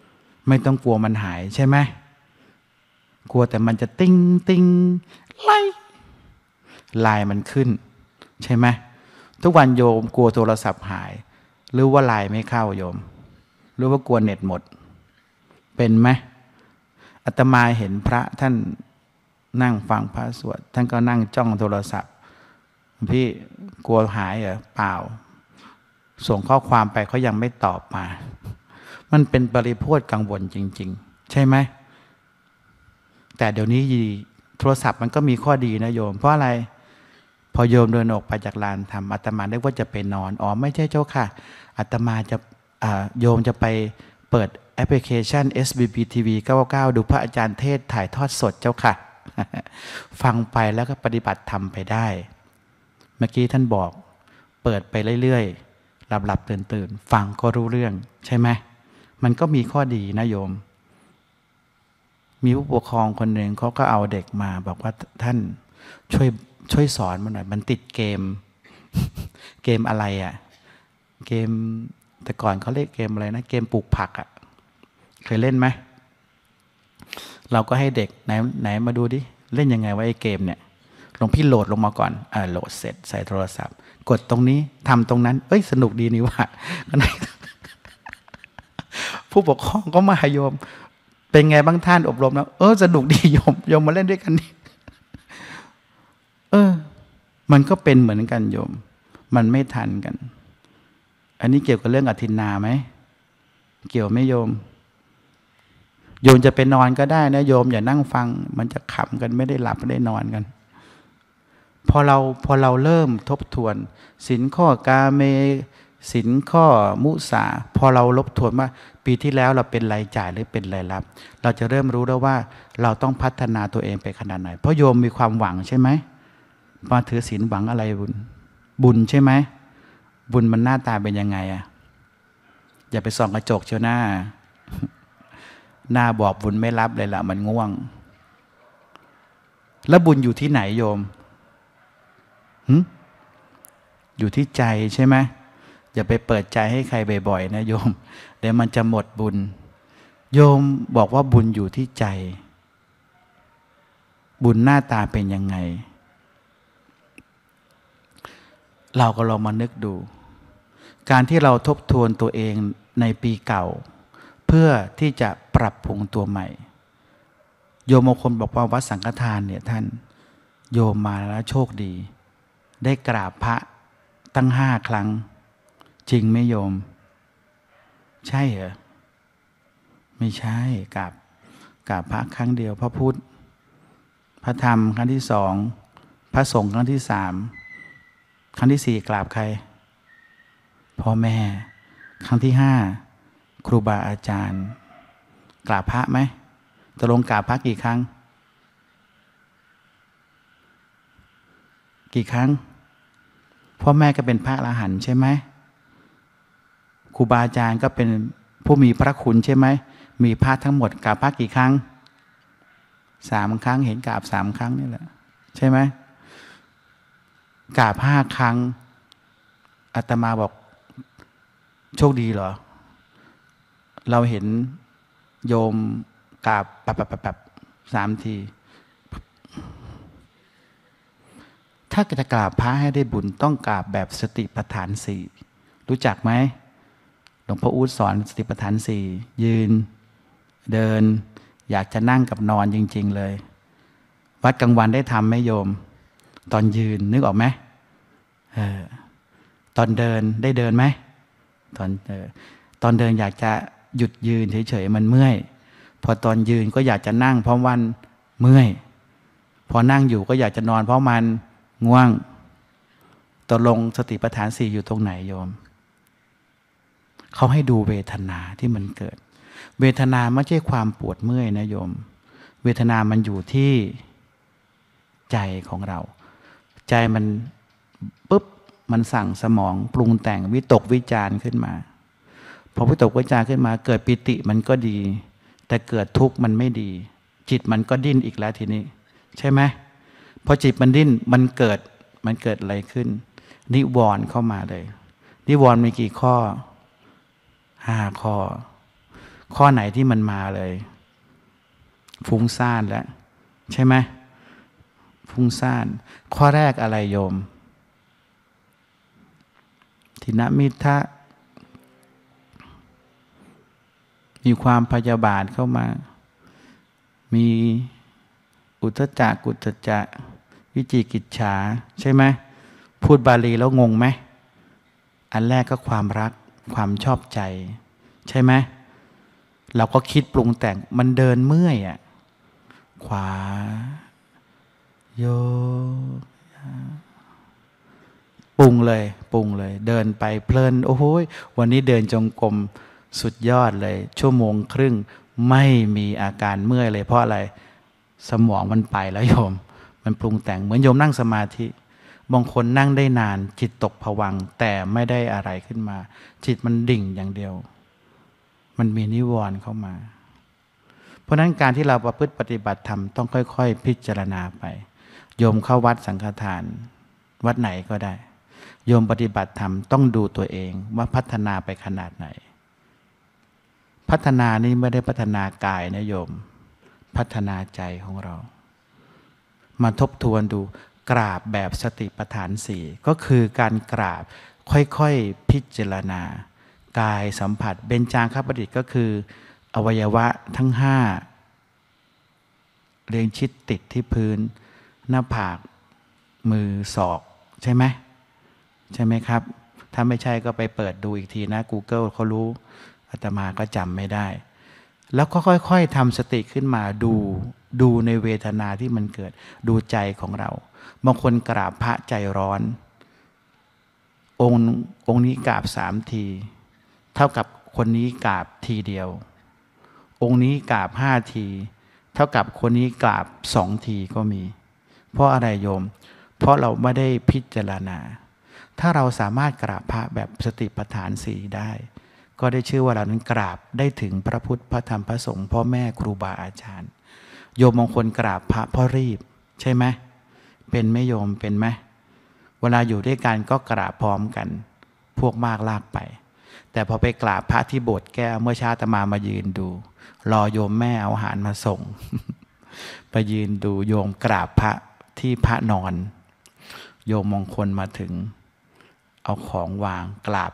ๆ ไม่ต้องกลัวมันหายใช่ไหมกลัวแต่มันจะติ้งติ้งไลไลมันขึ้นใช่ไหมทุกวันโยมกลัวโทรศัพท์หาย หรือว่าไลน์ไม่เข้าโยม หรือว่ากลัวเน็ตหมด เป็นไหมอาตมาเห็นพระท่านนั่งฟังพระสวดท่านก็นั่งจ้องโทรศัพท์ พี่ กลัวหายเหรอเปล่า ส่งข้อความไปเขายังไม่ตอบมา มันเป็นปริพูดกังวลจริงๆ ใช่ไหม แต่เดี๋ยวนี้โทรศัพท์มันก็มีข้อดีนะโยม เพราะอะไรพอโยมเดินออกไปจากลานทำอาตมาเรียกว่าจะไปนอน อ๋อ ไม่ใช่เจ้าค่ะ อาตมาจะโยมจะไปเปิดแอปพลิเคชัน SBP TV 99 ดูพระอาจารย์เทศถ่ายทอดสดเจ้าค่ะ ฟังไปแล้วก็ปฏิบัติทำไปได้ เมื่อกี้ท่านบอก เปิดไปเรื่อยๆหลับหลับตื่นตื่นฟังก็รู้เรื่องใช่ไหม มันก็มีข้อดีนะโยม มีผู้ปกครองคนหนึ่งเขาก็เอาเด็กมาบอกว่าท่านช่วยช่วยสอนมันหน่อย มันติดเกม เกมอะไรอะ่ะ เกมแต่ก่อนเขาเรียกเกมอะไรนะ เกมปลูกผักอะ่ะเคยเล่นไหมเราก็ให้เด็กไหนไหนมาดูดิ เล่นยังไงวะไอ้เกมเนี่ยหลวงพี่โหลดลงมาก่อนอ่าโหลดเสร็จใส่โทรศัพท์ กดตรงนี้ทำตรงนั้น เอ้ย สนุกดีนี่ว่าผู้ปกครองก็มาโยม เป็นไงบ้างท่านอบรมแล้ว เออสนุกดีโยมโยมมาเล่นด้วยกันนี่เออ มันก็เป็นเหมือนกันโยม มันไม่ทันกัน อันนี้เกี่ยวกับเรื่องอธินนาไหม เกี่ยวไม่โยม โยมจะไปนอนก็ได้นะโยมอย่านั่งฟัง มันจะขำกันไม่ได้หลับไม่ได้นอนกัน พอเราพอเราเริ่มทบทวนสินข้อกาเมสินข้อมุสา พอเราลบทวนว่าปีที่แล้วเราเป็นรายจ่ายหรือเป็นรายรับ เราจะเริ่มรู้แล้วว่า เราต้องพัฒนาตัวเองไปขนาดไหน เพราะโยมมีความหวังใช่ไหมมาถือศีลหวังอะไรบุญ บุญใช่ไหมบุญมันหน้าตาเป็นยังไงอ่ะ อย่าไปส่องกระจกเชียวหน้า หน้าบอกบุญไม่รับเลยละมันง่วง แล้วบุญอยู่ที่ไหนโยมหอยู่ที่ใจใช่ไหมอย่าไปเปิดใจให้ใครบ่อยๆนะโยม เดี๋ยวมันจะหมดบุญ โยมบอกว่าบุญอยู่ที่ใจ บุญหน้าตาเป็นยังไงเราก็ลองมานึกดู การที่เราทบทวนตัวเองในปีเก่า เพื่อที่จะปรับปรุงตัวใหม่ โยมบางคนบอกว่าวัดสังฆทานเนี่ยท่านโยมมาแล้วโชคดี ได้กราบพระตั้งห้าครั้ง จริงไหมโยม ใช่เหรอ ไม่ใช่กราบกราบพระครั้งเดียว พระพุทธพระธรรมครั้งที่สองพระสงฆ์ครั้งที่สามครั้งที่สี่กราบใคร พ่อแม่ ครั้งที่ห้าครูบาอาจารย์ กราบพระไหมจะลงกราบพระกี่ครั้ง กี่ครั้ง พ่อแม่ก็เป็นพระอรหันต์ใช่ไหมครูบาอาจารย์ก็เป็นผู้มีพระคุณใช่ไหมมีพระทั้งหมดกราบพระกี่ครั้งสามครั้ง เห็นกราบสามครั้งนี่แหละใช่ไหมกราบห้าครั้งอาตมาบอกโชคดีเหรอ เราเห็นโยมกราบปับปับปับปับสามที ถ้าจะกราบพระให้ได้บุญต้องกราบแบบสติปัฏฐานสี่รู้จักไหมหลวงพ่ออู๊ดสอนสติปัฏฐานสี่ยืน เดิน อยากจะนั่งกับนอนจริงๆเลย วัดกลางวันได้ทำไหมโยมตอนยืน นึกออกไหมเออตอนเดินได้เดินไหม ตอนเออตอนเดินอยากจะหยุดยืนเฉยๆมันเมื่อย พอตอนยืนก็อยากจะนั่ง เพราะวันเมื่อย พอนั่งอยู่ก็อยากจะนอน เพราะมันง่วง ตกลงสติปัฏฐานสี่อยู่ตรงไหนโยม เขาให้ดูเวทนาที่มันเกิด เวทนาไม่ใช่ความปวดเมื่อยนะโยม เวทนามันอยู่ที่ใจของเราใจมันปุ๊บมันสั่งสมอง ปรุงแต่งวิตกวิจารขึ้นมา พอวิตกวิจารขึ้นมา เกิดปิติมันก็ดี แต่เกิดทุกข์มันไม่ดี จิตมันก็ดิ้นอีกแล้วทีนี้ ใช่ไหมพอจิตมันดิ้นมันเกิดมันเกิดอะไรขึ้น นิวรณ์เข้ามาเลย นิวรณ์มีกี่ข้อห้าข้อ ข้อไหนที่มันมาเลย ฟุ้งซ่านแล้วใช่ไหมฟุ้งซ่าน ข้อแรกอะไรโยมทินมิทะมีความพยาบาทเข้ามา มีอุทจักกุทจักวิจิกิจฉา ใช่ไหม พูดบาลีแล้วงงไหม อันแรกก็ความรักความชอบใจ ใช่ไหม เราก็คิดปรุงแต่งมันเดินเมื่อยอะขวาโยปรุงเลย ปรุงเลย เดินไปเพลิน โอ้โห วันนี้เดินจงกรมสุดยอดเลย ชั่วโมงครึ่งไม่มีอาการเมื่อยเลย เพราะอะไร สมองมันไปแล้วโยม มันปรุงแต่งเหมือนโยมนั่งสมาธิ บางคนนั่งได้นาน จิตตกผวังแต่ไม่ได้อะไรขึ้นมา จิตมันดิ่งอย่างเดียว มันมีนิวรณ์เข้ามา เพราะนั้นการที่เราประพฤติปฏิบัติธรรมต้องค่อย ๆ พิจารณาไปโยมเข้าวัดสังฆทานวัดไหนก็ได้ โยมปฏิบัติธรรม ต้องดูตัวเองว่าพัฒนาไปขนาดไหน พัฒนานี้ไม่ได้พัฒนากายนะโยมพัฒนาใจของเรา มาทบทวนดูกราบแบบสติปัฏฐานสี่ก็คือการกราบค่อยๆ พิจารณา กายสัมผัส เบญจางคประดิษฐ์ก็คือ อวัยวะทั้งห้าเรียงชิดติดที่พื้นหน้าผากมือศอก ใช่ไหม ใช่ไหมครับ ถ้าไม่ใช่ก็ไปเปิดดูอีกทีนะ Google เขารู้อาตมาก็จำไม่ได้ แล้วก็ค่อยๆทำสติขึ้นมาดูดูในเวทนาที่มันเกิด ดูใจของเราบางคนกราบพระใจร้อน องค์องค์นี้กราบสามที เท่ากับคนนี้กราบทีเดียว องค์นี้กราบห้าทีเท่ากับคนนี้กราบสองทีก็มีเพราะอะไรโยม เพราะเราไม่ได้พิจารณา ถ้าเราสามารถกราบพระแบบสติปัฏฐานสีได้ ก็ได้ชื่อว่าเรานั้นกราบได้ถึงพระพุทธ พระธรรม พระสงฆ์ พ่อแม่ครูบาอาจารย์ โยมบางคนกราบพระเพราะรีบ ใช่ไหม เป็นไหมโยมเป็นไหม เวลาอยู่ด้วยกันก็กราบพร้อมกัน พวกมากลากไป แต่พอไปกราบพระที่โบสถ์แก้วเมื่อชาตมามายืนดู รอโยมแม่เอาอาหารมาส่ง ไปยืนดูโยมกราบพระที่พระนอน โยมมงคลมาถึง เอาของวางกราบ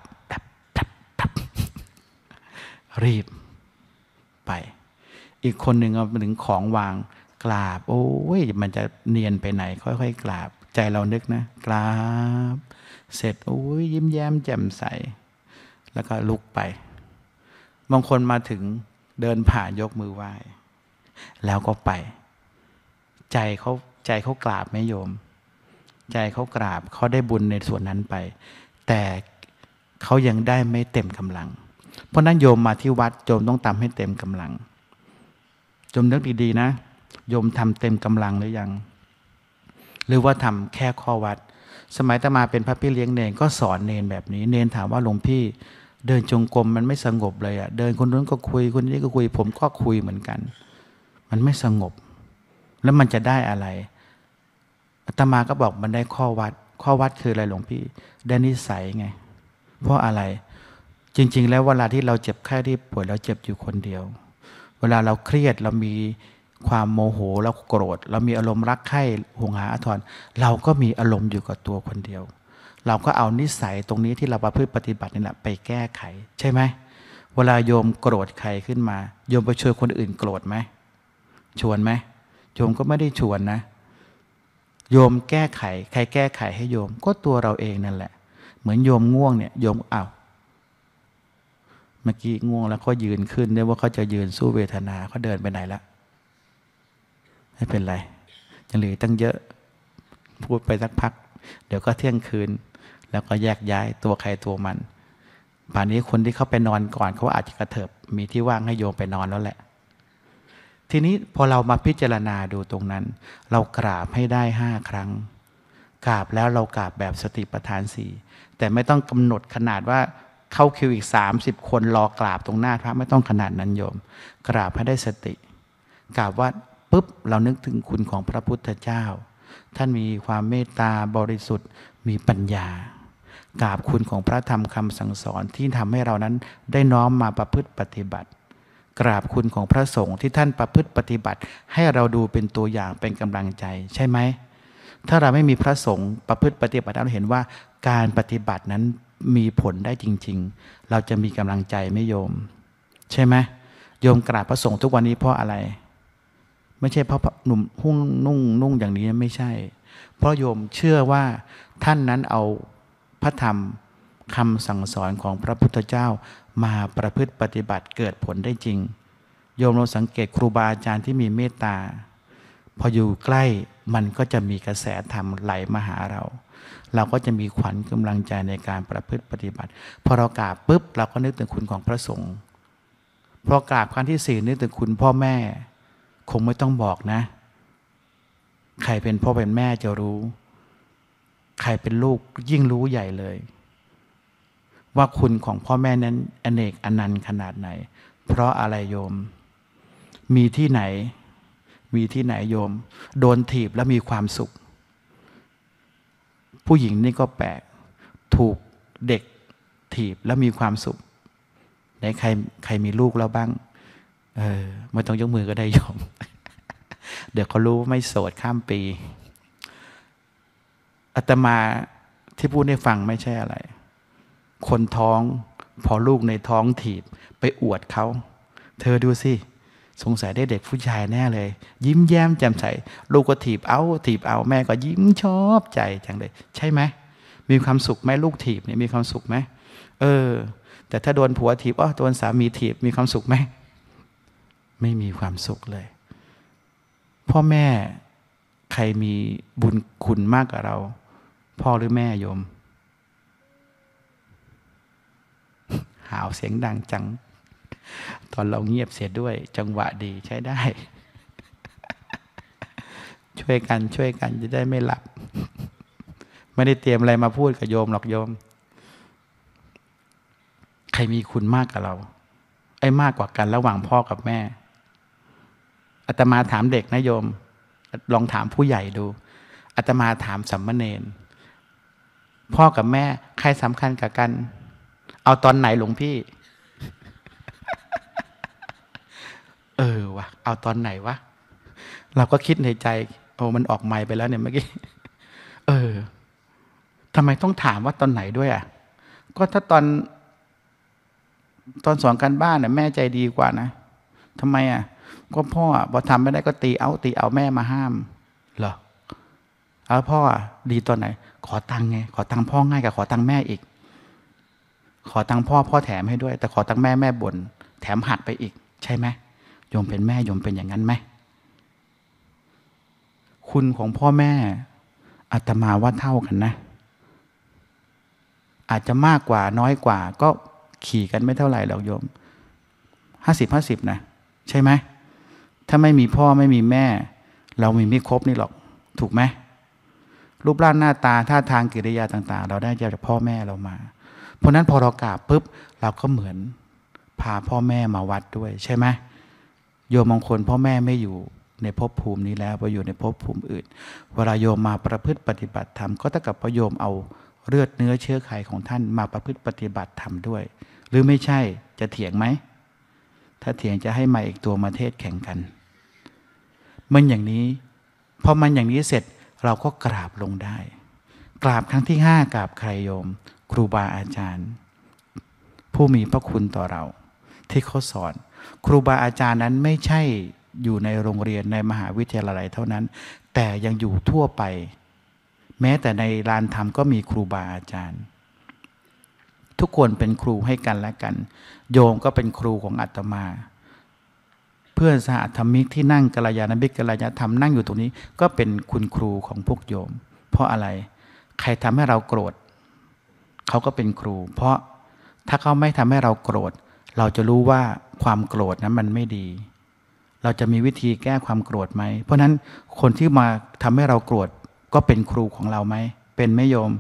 รีบ ไป อีกคนหนึ่งเอาถึงของวางกราบ โอ้ยมันจะเนียนไปไหน ค่อยๆกราบ ใจเรานึกนะกราบเสร็จโอ้ยยิ้มแย้มแจ่มใสแล้วก็ลุกไปบางคนมาถึงเดินผ่านยกมือไหว้ แล้วก็ไป ใจเขาใจเขากราบไม่โยม ใจเขากราบเขาได้บุญในส่วนนั้นไป แต่เขายังได้ไม่เต็มกำลัง เพราะนั้นโยมมาที่วัด โยมต้องทำให้เต็มกำลังโยมนึกดีๆนะ โยมทำเต็มกำลังหรือยัง หรือว่าทำแค่ข้อวัด สมัยตมาเป็นพระพี่เลี้ยงเนนก็สอนเนนแบบนี้ เนนถามว่าหลวงพี่เดินจงกรมมันไม่สงบเลยอะ่ะเดินคนนู้นก็คุยคนนี้ก็คุยผม ก็คุยเหมือนกัน มันไม่สงบ แล้วมันจะได้อะไรอาตมาก็บอกมันได้ข้อวัดข้อวัดคืออะไรหลวงพี่ได้นิสัยไง เพราะอะไรจริงๆ แล้วเวลาที่เราเจ็บแค่ที่ ป่วยเราเจ็บอยู่คนเดียว เวลาเราเครียดเรามีความโมโหเราโกรธ เรามีอารมณ์รักใคร่ห่วงหาอธรเราก็มีอารมณ์อยู่กับตัวคนเดียว เราก็เอานิสัยตรงนี้ที่เราประพฤติปฏิบัตินี่แหละไปแก้ไข ใช่ไหมเวลาโยมโกรธใครขึ้นมาโยมไปชวยคนอื่นโกรธไหมชวนไหมโยมก็ไม่ได้ชวนนะโยมแก้ไข ใครแก้ไขให้โยมก็ตัวเราเองนั่นแหละ เหมือนโยมง่วงเนี่ยโยมเอาเมื่อกี้ง่วงแล้วก็ยืนขึ้นได้ว่าเขาจะยืนสู้เวทนาเขาเดินไปไหนละไม่เป็นไรยังเหลือตั้งเยอะ พูดไปสักพัก เดี๋ยวก็เที่ยงคืน แล้วก็แยกย้ายตัวใครตัวมันป่านนี้คนที่เขาไปนอนก่อนเขาอาจจะกระเถิบมีที่ว่างให้โยมไปนอนแล้วแหละทีนี้พอเรามาพิจารณาดูตรงนั้น เรากราบให้ได้ห้าครั้ง กราบแล้วเรากราบแบบสติปัฏฐานสี่แต่ไม่ต้องกำหนดขนาดว่าเข้าคิวอีก 30 คน รอกราบตรงหน้าพระไม่ต้องขนาดนั้นโยม กราบให้ได้สติ กราบว่าปุ๊บเรานึกถึงคุณของพระพุทธเจ้า ท่านมีความเมตตาบริสุทธิ์มีปัญญา กราบคุณของพระธรรมคำสั่งสอนที่ทำให้เรานั้นได้น้อมมาประพฤติปฏิบัติกราบคุณของพระสงฆ์ที่ท่านประพฤติปฏิบัติให้เราดูเป็นตัวอย่างเป็นกำลังใจใช่ไหมถ้าเราไม่มีพระสงฆ์ประพฤติปฏิบัติเราเห็นว่า การปฏิบัตินั้นมีผลได้จริง ๆ เราจะมีกำลังใจไม่โยม ใช่ไหมโยมกราบพระสงฆ์ทุกวันนี้เพราะอะไร ไม่ใช่เพราะหนุ่มหุ้งนุ่งนุ่งอย่างนี้ไม่ใช่ เพราะโยมเชื่อว่าท่านนั้นเอาพระธรรมคำสั่งสอนของพระพุทธเจ้ามาประพฤติปฏิบัติเกิดผลได้จริง โยมเราสังเกตครูบาอาจารย์ที่มีเมตตา พออยู่ใกล้มันก็จะมีกระแสธรรมไหลมาหาเรา เราก็จะมีขวัญกำลังใจในการประพฤติปฏิบัติ พอเรากราบปุ๊บเราก็นึกถึงคุณของพระสงฆ์ พอกราบครั้งที่สี่นึกถึงคุณพ่อแม่ คงไม่ต้องบอกนะ ใครเป็นพ่อเป็นแม่จะรู้ ใครเป็นลูกยิ่งรู้ใหญ่เลยว่าคุณของพ่อแม่นั้น อเนกอนันต์ขนาดไหน เพราะอะไรโยม มีที่ไหน มีที่ไหนโยม โดนถีบแล้วมีความสุข ผู้หญิงนี่ก็แปลก ถูกเด็กถีบแล้วมีความสุขไหนใครใครมีลูกแล้วบ้างเออไม่ต้องยกมือก็ได้โยม เดี๋ยวเขารู้ไม่โสดข้ามปีอาตมาที่พูดให้ฟังไม่ใช่อะไรคนท้องพอลูกในท้องถีบ ไปอวดเขา เธอดูสิ สงสัยได้เด็กผู้ชายแน่เลย ยิ้มแย้มแจ่มใส ลูกก็ถีบ เอาถีบเอาแม่ก็ยิ้มชอบใจจังเลย ใช่ไหมมีความสุขไหมลูกถีบเนี่ยมีความสุขไหมเออ แต่ถ้าโดนผัวถีบอ๋อโดนสามีถีบมีความสุขไหม ไม่มีความสุขเลย พ่อแม่ใครมีบุญคุณมากกว่าเรา พ่อหรือแม่โยมหาวเสียงดังจัง ตอนเราเงียบเสียด้วย จังหวะดีใช้ได้ ช่วยกันช่วยกันจะได้ไม่หลับ ไม่ได้เตรียมอะไรมาพูดกับโยมหรอกโยม ใครมีคุณมากกับเราไอ้มากกว่ากันระหว่างพ่อกับแม่อาตมาถามเด็กนะโยม ลองถามผู้ใหญ่ดูอาตมาถามสัมมเนนพ่อกับแม่ ใครสำคัญกับกันเอาตอนไหนหลวงพี่ เออวะเอาตอนไหนวะ เราก็คิดในใจโอ้มันออกไม่ไปแล้ว เนี่ย เมื่อกี้เออทำไมต้องถามว่าตอนไหนด้วย อ่ะ ก็ถ้าตอน ตอนสอนการบ้านเนี่ยแม่ใจดีกว่านะทำไมอ่ะก็พ่อพอทำไม่ได้ก็ตีเอาตีเอาแม่มาห้ามเหรอ เอาพ่อดีตอนไหน ขอตังค์ไงขอตังค์พ่อง่ายกับขอตังค์แม่อีกขอตังพ่อพ่อแถมให้ด้วยแต่ขอตังแม่แม่บน่นแถมหัดไปอีก ใช่ไหมโยมเป็นแม่โยมเป็นอย่างนั้นไหมคุณของพ่อแม่อาตมาว่าเท่ากันนะ อาจจะมากกว่าน้อยกว่าก็ขี่กันไม่เท่าไหร่หรอกโยมห้าสิบห้าสิบนะใช่ไหม ถ้าไม่มีพ่อไม่มีแม่ เรามีไม่ครบนี่หรอก ถูกไหมรูปร่างหน้าตาท่าทางกิริยาต่าง ๆ เราได้จากพ่อแม่เรามาเพราะนั้นพอเรากราบปุ๊บเราก็เหมือนพาพ่อแม่มาวัดด้วย ใช่ไหมโยมบางคนพ่อแม่ไม่อยู่ในภพภูมินี้แล้วไปอยู่ในภพภูมิอื่นเวลาโยมมาประพฤติปฏิบัติธรรมก็เท่ากับพโยมเอาเลือดเนื้อเชื้อไขของท่านมาประพฤติปฏิบัติธรรมด้วย หรือไม่ใช่จะเถียงไหมถ้าเถียงจะให้มาอีกตัวมาเทศแข่งกัน มันอย่างนี้พอมันอย่างนี้เสร็จเราก็กราบลงได้ กราบครั้งที่ห้ากราบใครโยมครูบาอาจารย์ ผู้มีพระคุณต่อเรา ที่เขาสอน ครูบาอาจารย์นั้นไม่ใช่อยู่ในโรงเรียนในมหาวิทยาลัยเท่านั้น แต่ยังอยู่ทั่วไป แม้แต่ในลานธรรมก็มีครูบาอาจารย์ ทุกคนเป็นครูให้กันและกัน โยมก็เป็นครูของอาตมา เพื่อนสหธรรมิกที่นั่งกัลยาณมิกกัลยาธรรมนั่งอยู่ตรงนี้ก็เป็นคุณครูของพวกโยม เพราะอะไร ใครทำให้เราโกรธเขาก็เป็นครูเพราะถ้าเขาไม่ทำให้เราโกรธเราจะรู้ว่าความโกรธนั้นมันไม่ดี เราจะมีวิธีแก้ความโกรธไหม เพราะนั้นคนที่มาทำให้เราโกรธก็เป็นครูของเราไหมเป็นไม่โยม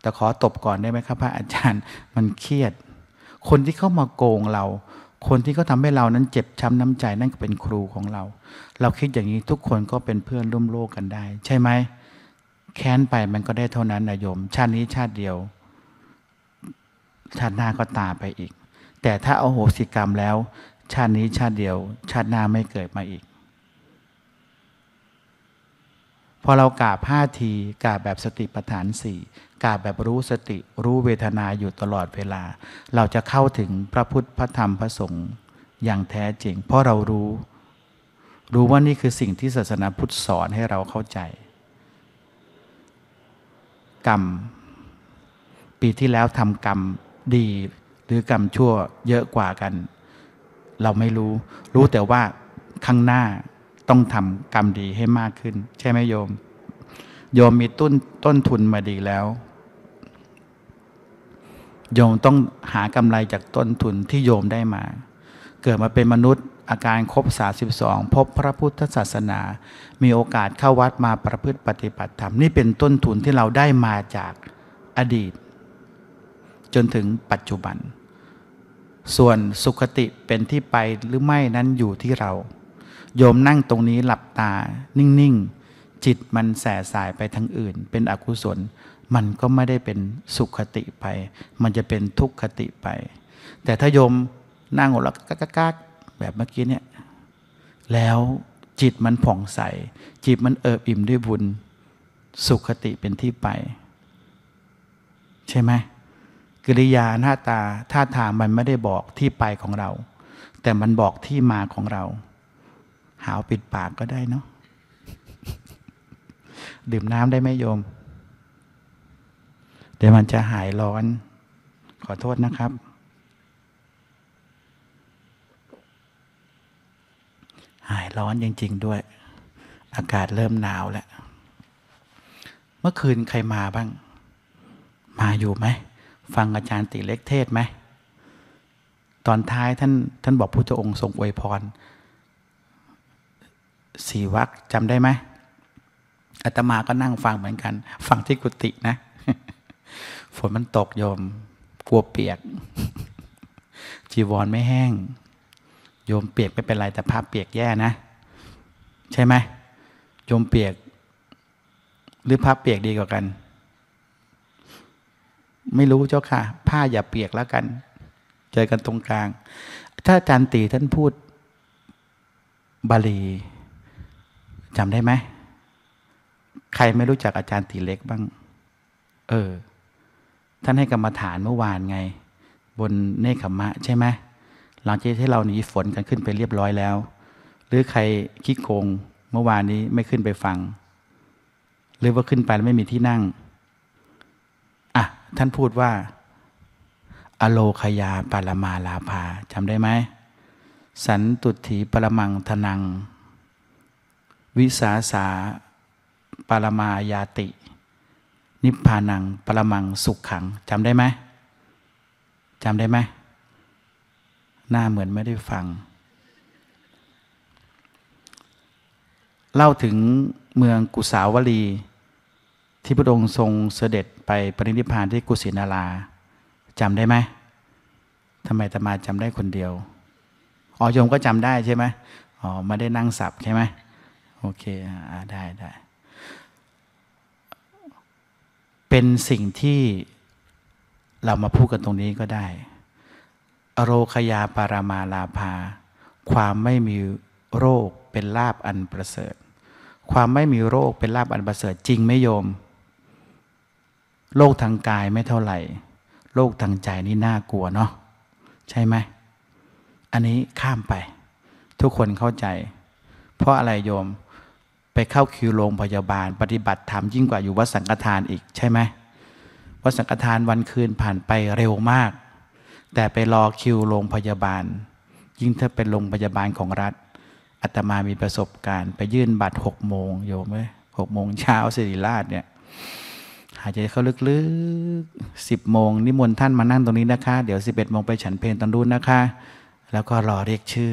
แต่ขอตบก่อนได้ไหมครับ พระอาจารย์มันเครียด คนที่เข้ามาโกงเรา คนที่เขาทำให้เรานั้นเจ็บช้ำน้ำใจนั่นก็เป็นครูของเรา เราคิดอย่างนี้ทุกคนก็เป็นเพื่อนร่วมโลกกันได้ ใช่ไหมแค้นไปมันก็ได้เท่านั้นนะโยม ชาตินี้ชาติเดียว ชาติหน้าก็ตาไปอีก แต่ถ้าเอาโหสิกรรมแล้ว ชาตินี้ชาติเดียว ชาติหน้าไม่เกิดมาอีก พอเรากราบห้าทีกราบแบบสติปัฏฐานสี่กราบแบบรู้สติรู้เวทนาอยู่ตลอดเวลา เราจะเข้าถึงพระพุทธพระธรรมพระสงฆ์อย่างแท้จริงเพราะเรารู้ รู้ว่านี่คือสิ่งที่ศาสนาพุทธสอนให้เราเข้าใจกรรมปีที่แล้วทำกรรมดีหรือกรรมชั่วเยอะกว่ากัน เราไม่รู้ รู้แต่ว่าข้างหน้าต้องทำกรรมดีให้มากขึ้น ใช่ไหมโยม โยมมีต้นต้นทุนมาดีแล้ว โยมต้องหากำไรจากต้นทุนที่โยมได้มา เกิดมาเป็นมนุษย์อาการครบ32พบพระพุทธศาสนามีโอกาสเข้าวัดมาประพฤติปฏิบัติธรรม นี่เป็นต้นทุนที่เราได้มาจากอดีต จนถึงปัจจุบัน ส่วนสุขติเป็นที่ไปหรือไม่นั้นอยู่ที่เรา โยมนั่งตรงนี้หลับตา นิ่งๆจิตมันแส่สายไปทางอื่น เป็นอกุศล มันก็ไม่ได้เป็นสุขติไป มันจะเป็นทุกขติไป แต่ถ้าโยมนั่งหัวเราะกักแบบเมื่อกี้เนี่ย แล้วจิตมันผ่องใส จิตมันเอิบอิ่มด้วยบุญ สุขติเป็นที่ไป ใช่ไหมกิริยาหน้าตา ท่าทางมันไม่ได้บอกที่ไปของเรา แต่มันบอกที่มาของเรา หาวปิดปากก็ได้เนาะ ดื่มน้ำได้ไหมโยม เดี๋ยวมันจะหายร้อน ขอโทษนะครับายร้อนจริงๆด้วย อากาศเริ่มหนาวแล้ว เมื่อคืนใครมาบ้าง มาอยู่ไหม ฟังอาจารย์ติเล็กเทศไหม ตอนท้ายท่านท่านบอกพุทธองค์ทรงอวยพร สี่วักจำได้ไหมอาตมาก็นั่งฟังเหมือนกัน ฟังที่กุฏินะ ฝนมันตกโยม กลัวเปียก จีวรไม่แห้งโยมเปียกไม่เป็นไร แต่ผ้าเปียกแย่นะ ใช่ไหมโยมเปียก หรือผ้าเปียกดีกว่ากัน ไม่รู้เจ้าค่ะ ผ้าอย่าเปียกแล้วกัน เจอกันตรงกลาง ถ้าอาจารย์ตีท่านพูด บาลีจำได้ไหม ใครไม่รู้จักอาจารย์ตีเล็กบ้าง เออ ท่านให้กรรมฐานเมื่อวานไง บนเนคขมะ ใช่ไหมหลังจากที่เราหนีฝนกันขึ้นไปเรียบร้อยแล้ว หรือใครคิดโกงเมื่อวานนี้ไม่ขึ้นไปฟัง หรือว่าขึ้นไปแล้วไม่มีที่นั่ง อ่ะ ท่านพูดว่า อโลคยาปารมาลาภาจำได้ไหมสันตุถีปรมังทนัง วิสาสาปรมายาติ นิพพานัง ปรมังสุขขังจำได้ไหมจำได้ไหมหน้าเหมือนไม่ได้ฟัง เล่าถึงเมืองกุสาวลี ที่พระองค์ทรงเสด็จไปปรินิพพานที่กุสินาราจำได้ไหมทำไมตมาจำได้คนเดียวอ๋อโยมก็จำได้ใช่ไหมอ๋อไม่ได้นั่งสับใช่ไหมโอเคอ่าได้ได้ เป็นสิ่งที่เรามาพูดกันตรงนี้ก็ได้โรคยาปารามา ลาภาความไม่มีโรคเป็นลาบอันประเสริฐ ความไม่มีโรคเป็นลาบอันประเสริฐจริงไหมโยมโรคทางกายไม่เท่าไหร่โรคทาง ใจนี่น่ากลัวเนาะใช่ไหมอันนี้ข้ามไป ทุกคนเข้าใจ เพราะอะไรโยมไปเข้า คิว โรงพยาบาลปฏิบัติธรรมยิ่งกว่าอยู่วัดสังฆทานอีกใช่ไหมวัดสังฆทานวันคืนผ่านไปเร็วมากแต่ไปรอคิวโรงพยาบาล ยิ่งถ้าเป็นโรงพยาบาลของรัฐอาตมามีประสบการณ์ ไปยื่นบัตรหกโมงโยมไหมหกโมงเช้าสิริราชเนี่ยหายใจเข้าลึกๆสิบโมงนิมนต์ท่านมานั่งตรงนี้นะคะ เดี๋ยวสิบเอ็ดโมงไปฉันเพลงตอนรุ่นนะคะ แล้วก็รอเรียกชื่อ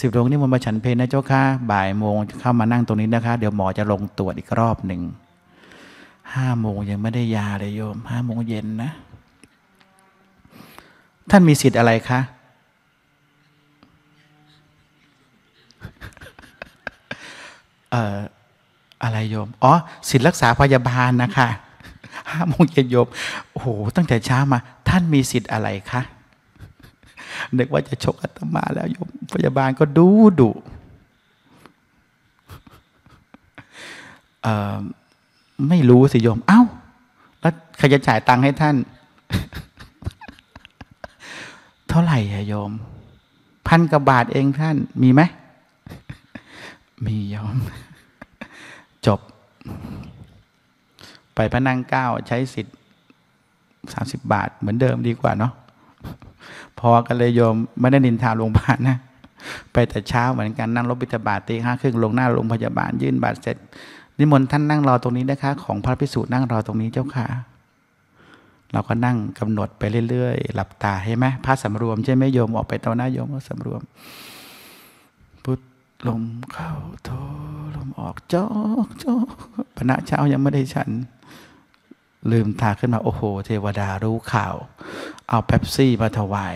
สิบโมงนิมนต์มาฉันเพลงนะเจ้าค่ะบ่ายโมงเข้ามานั่งตรงนี้นะคะ เดี๋ยวหมอจะลงตรวจอีกรอบหนึ่งห้าโมงยังไม่ได้ยาเลยโยมห้าโมงเย็นนะท่านมีสิทธิ์อะไรคะ เอ่อ อะไรโยม อ๋อ สิทธิ์รักษาพยาบาลนะคะห้าโมงเย็นโยม โอ้โห ตั้งแต่เช้ามา ท่านมีสิทธิ์อะไรคะนึกว่าจะชกอาตมาแล้วโยมพยาบาลก็ดูดุไม่รู้สิโยม เอา้า แล้วใครจะจ่ายตังค์ให้ท่านท่าไหร่อะโยมพันกระบาทเองท่านมีไหมมีโยม จบ ไปพนังเก้าใช้สิทธิ์สามสิบบาทเหมือนเดิมดีกว่าเนาะพอกันเลยโยม ไม่ได้นินทาโรงพยาบาลนะไปแต่เช้าเหมือนกันนั่งรถบิทบาทตีห้าครึ่งลงหน้าโรงพยาบาลยื่นบาตรเสร็จนิมนต์ท่านนั่งรอตรงนี้นะคะ ของพระพิสูจน์นั่งรอตรงนี้เจ้าค่ะเราก็นั่งกำหนดไปเรื่อยๆ หลับตาใช่ไหมพระสำรวม ใช่ไหมโยมออกไปตอนหน้าโยมก็สำรวม พุท ลมเข้าโทลมออกจอกจอกพณะเช้ายังไม่ได้ฉันลืมตาขึ้นมา โอ้โห เทวดารู้ข่าว เอาเป๊ปซี่มาถวาย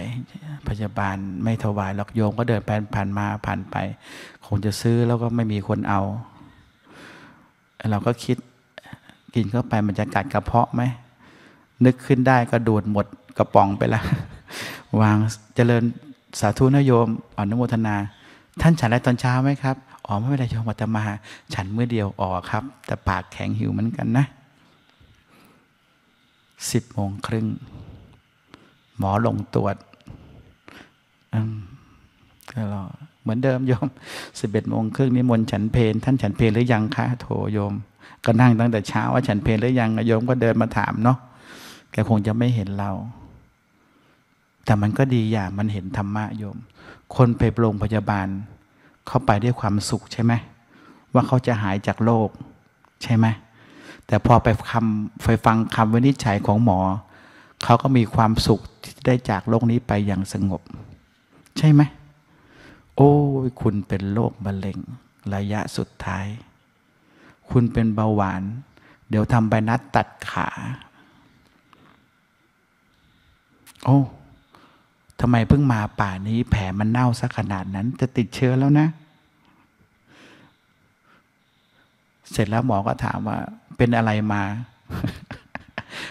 พยาบาลไม่ถวายหรอกโยมก็เดิน่นผ่านมาผ่านไป คงจะซื้อแล้วก็ไม่มีคนเอา เราก็คิดกินเข้าไปมันจะกัดกระเพาะไหมนึกขึ้นได้ก็ดูดหมดกระป๋องไปละวางเจริญสาธุนโยม อนุโมทนา ท่านฉันอะไรตอนเช้าไหมครับ อ๋อไม่เป็นไรโยมอัตมา ฉันเมื่อเดียวอ๋อครับ แต่ปากแข็งหิวเหมือนกันนะสิบโมงครึ่ง หมอลงตรวจก็รอเหมือนเดิมโยมสิบเอ็ดโมงครึ่งน้มนฉันเพนท่านฉันเพนหรือยังคะ โถโยม ก็นั่งตั้งแต่เช้าว่าฉันเพนหรือยังโยมก็เดินมาถามเนาะแกคงจะไม่เห็นเรา แต่มันก็ดีอย่างมันเห็นธรรมะโยม คนไปโรงพยาบาล เขาไปด้วยความสุขใช่ไหม ว่าเขาจะหายจากโรคใช่ไหม แต่พอไปคำไปฟังคำวินิจฉัยของหมอ เขาก็มีความสุขที่ได้จากโรคนี้ไปอย่างสงบ ใช่ไหม โอ้ยคุณเป็นโรคมะเร็ง ระยะสุดท้าย คุณเป็นเบาหวาน เดี๋ยวทำใบนัดตัดขาโอ้ ทำไมเพิ่งมาป่านี้แผลมันเน่าซะขนาดนั้น จะติดเชื้อแล้วนะ เสร็จแล้วหมอก็ถามว่า เป็นอะไรมา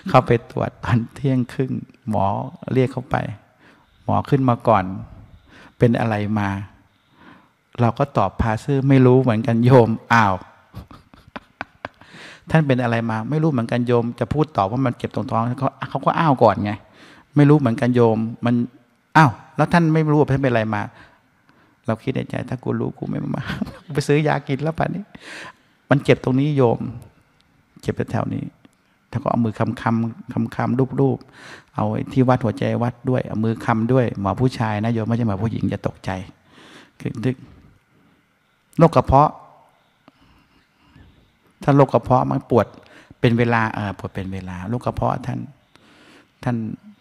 เข้าไปตรวจตอนเที่ยงครึ่งหมอเรียกเข้าไป หมอขึ้นมาก่อน เป็นอะไรมา เราก็ตอบพาซื้อไม่รู้เหมือนกัน โยมอ้าว ท่านเป็นอะไรมา ไม่รู้เหมือนกันโยม จะพูดตอบว่ามันเจ็บตรงท้องเขาเขาก็อ้าวก่อนไงไม่รู้เหมือนกันโยม มัน อ้าว แล้วท่านไม่รู้ว่าท่านเป็นอะไรมา เราคิดในใจ ถ้ากูรู้กูไม่มาไปซื้อยากินแล้วป่านนี้ มันเจ็บตรงนี้โยม เจ็บแถวนี้ ท่านก็เอามือคำคำคำคำรูปรูป เอาที่วัดหัวใจวัดด้วย เอามือคำด้วยหมอผู้ชายนะโยมไม่ใช่หมอผู้หญิงอย่าตกใจคือดึกโรคกระเพาะ ถ้าโรคกระเพาะมันปวดเป็นเวลาเออปวดเป็นเวลาโรคกระเพาะท่านท่าน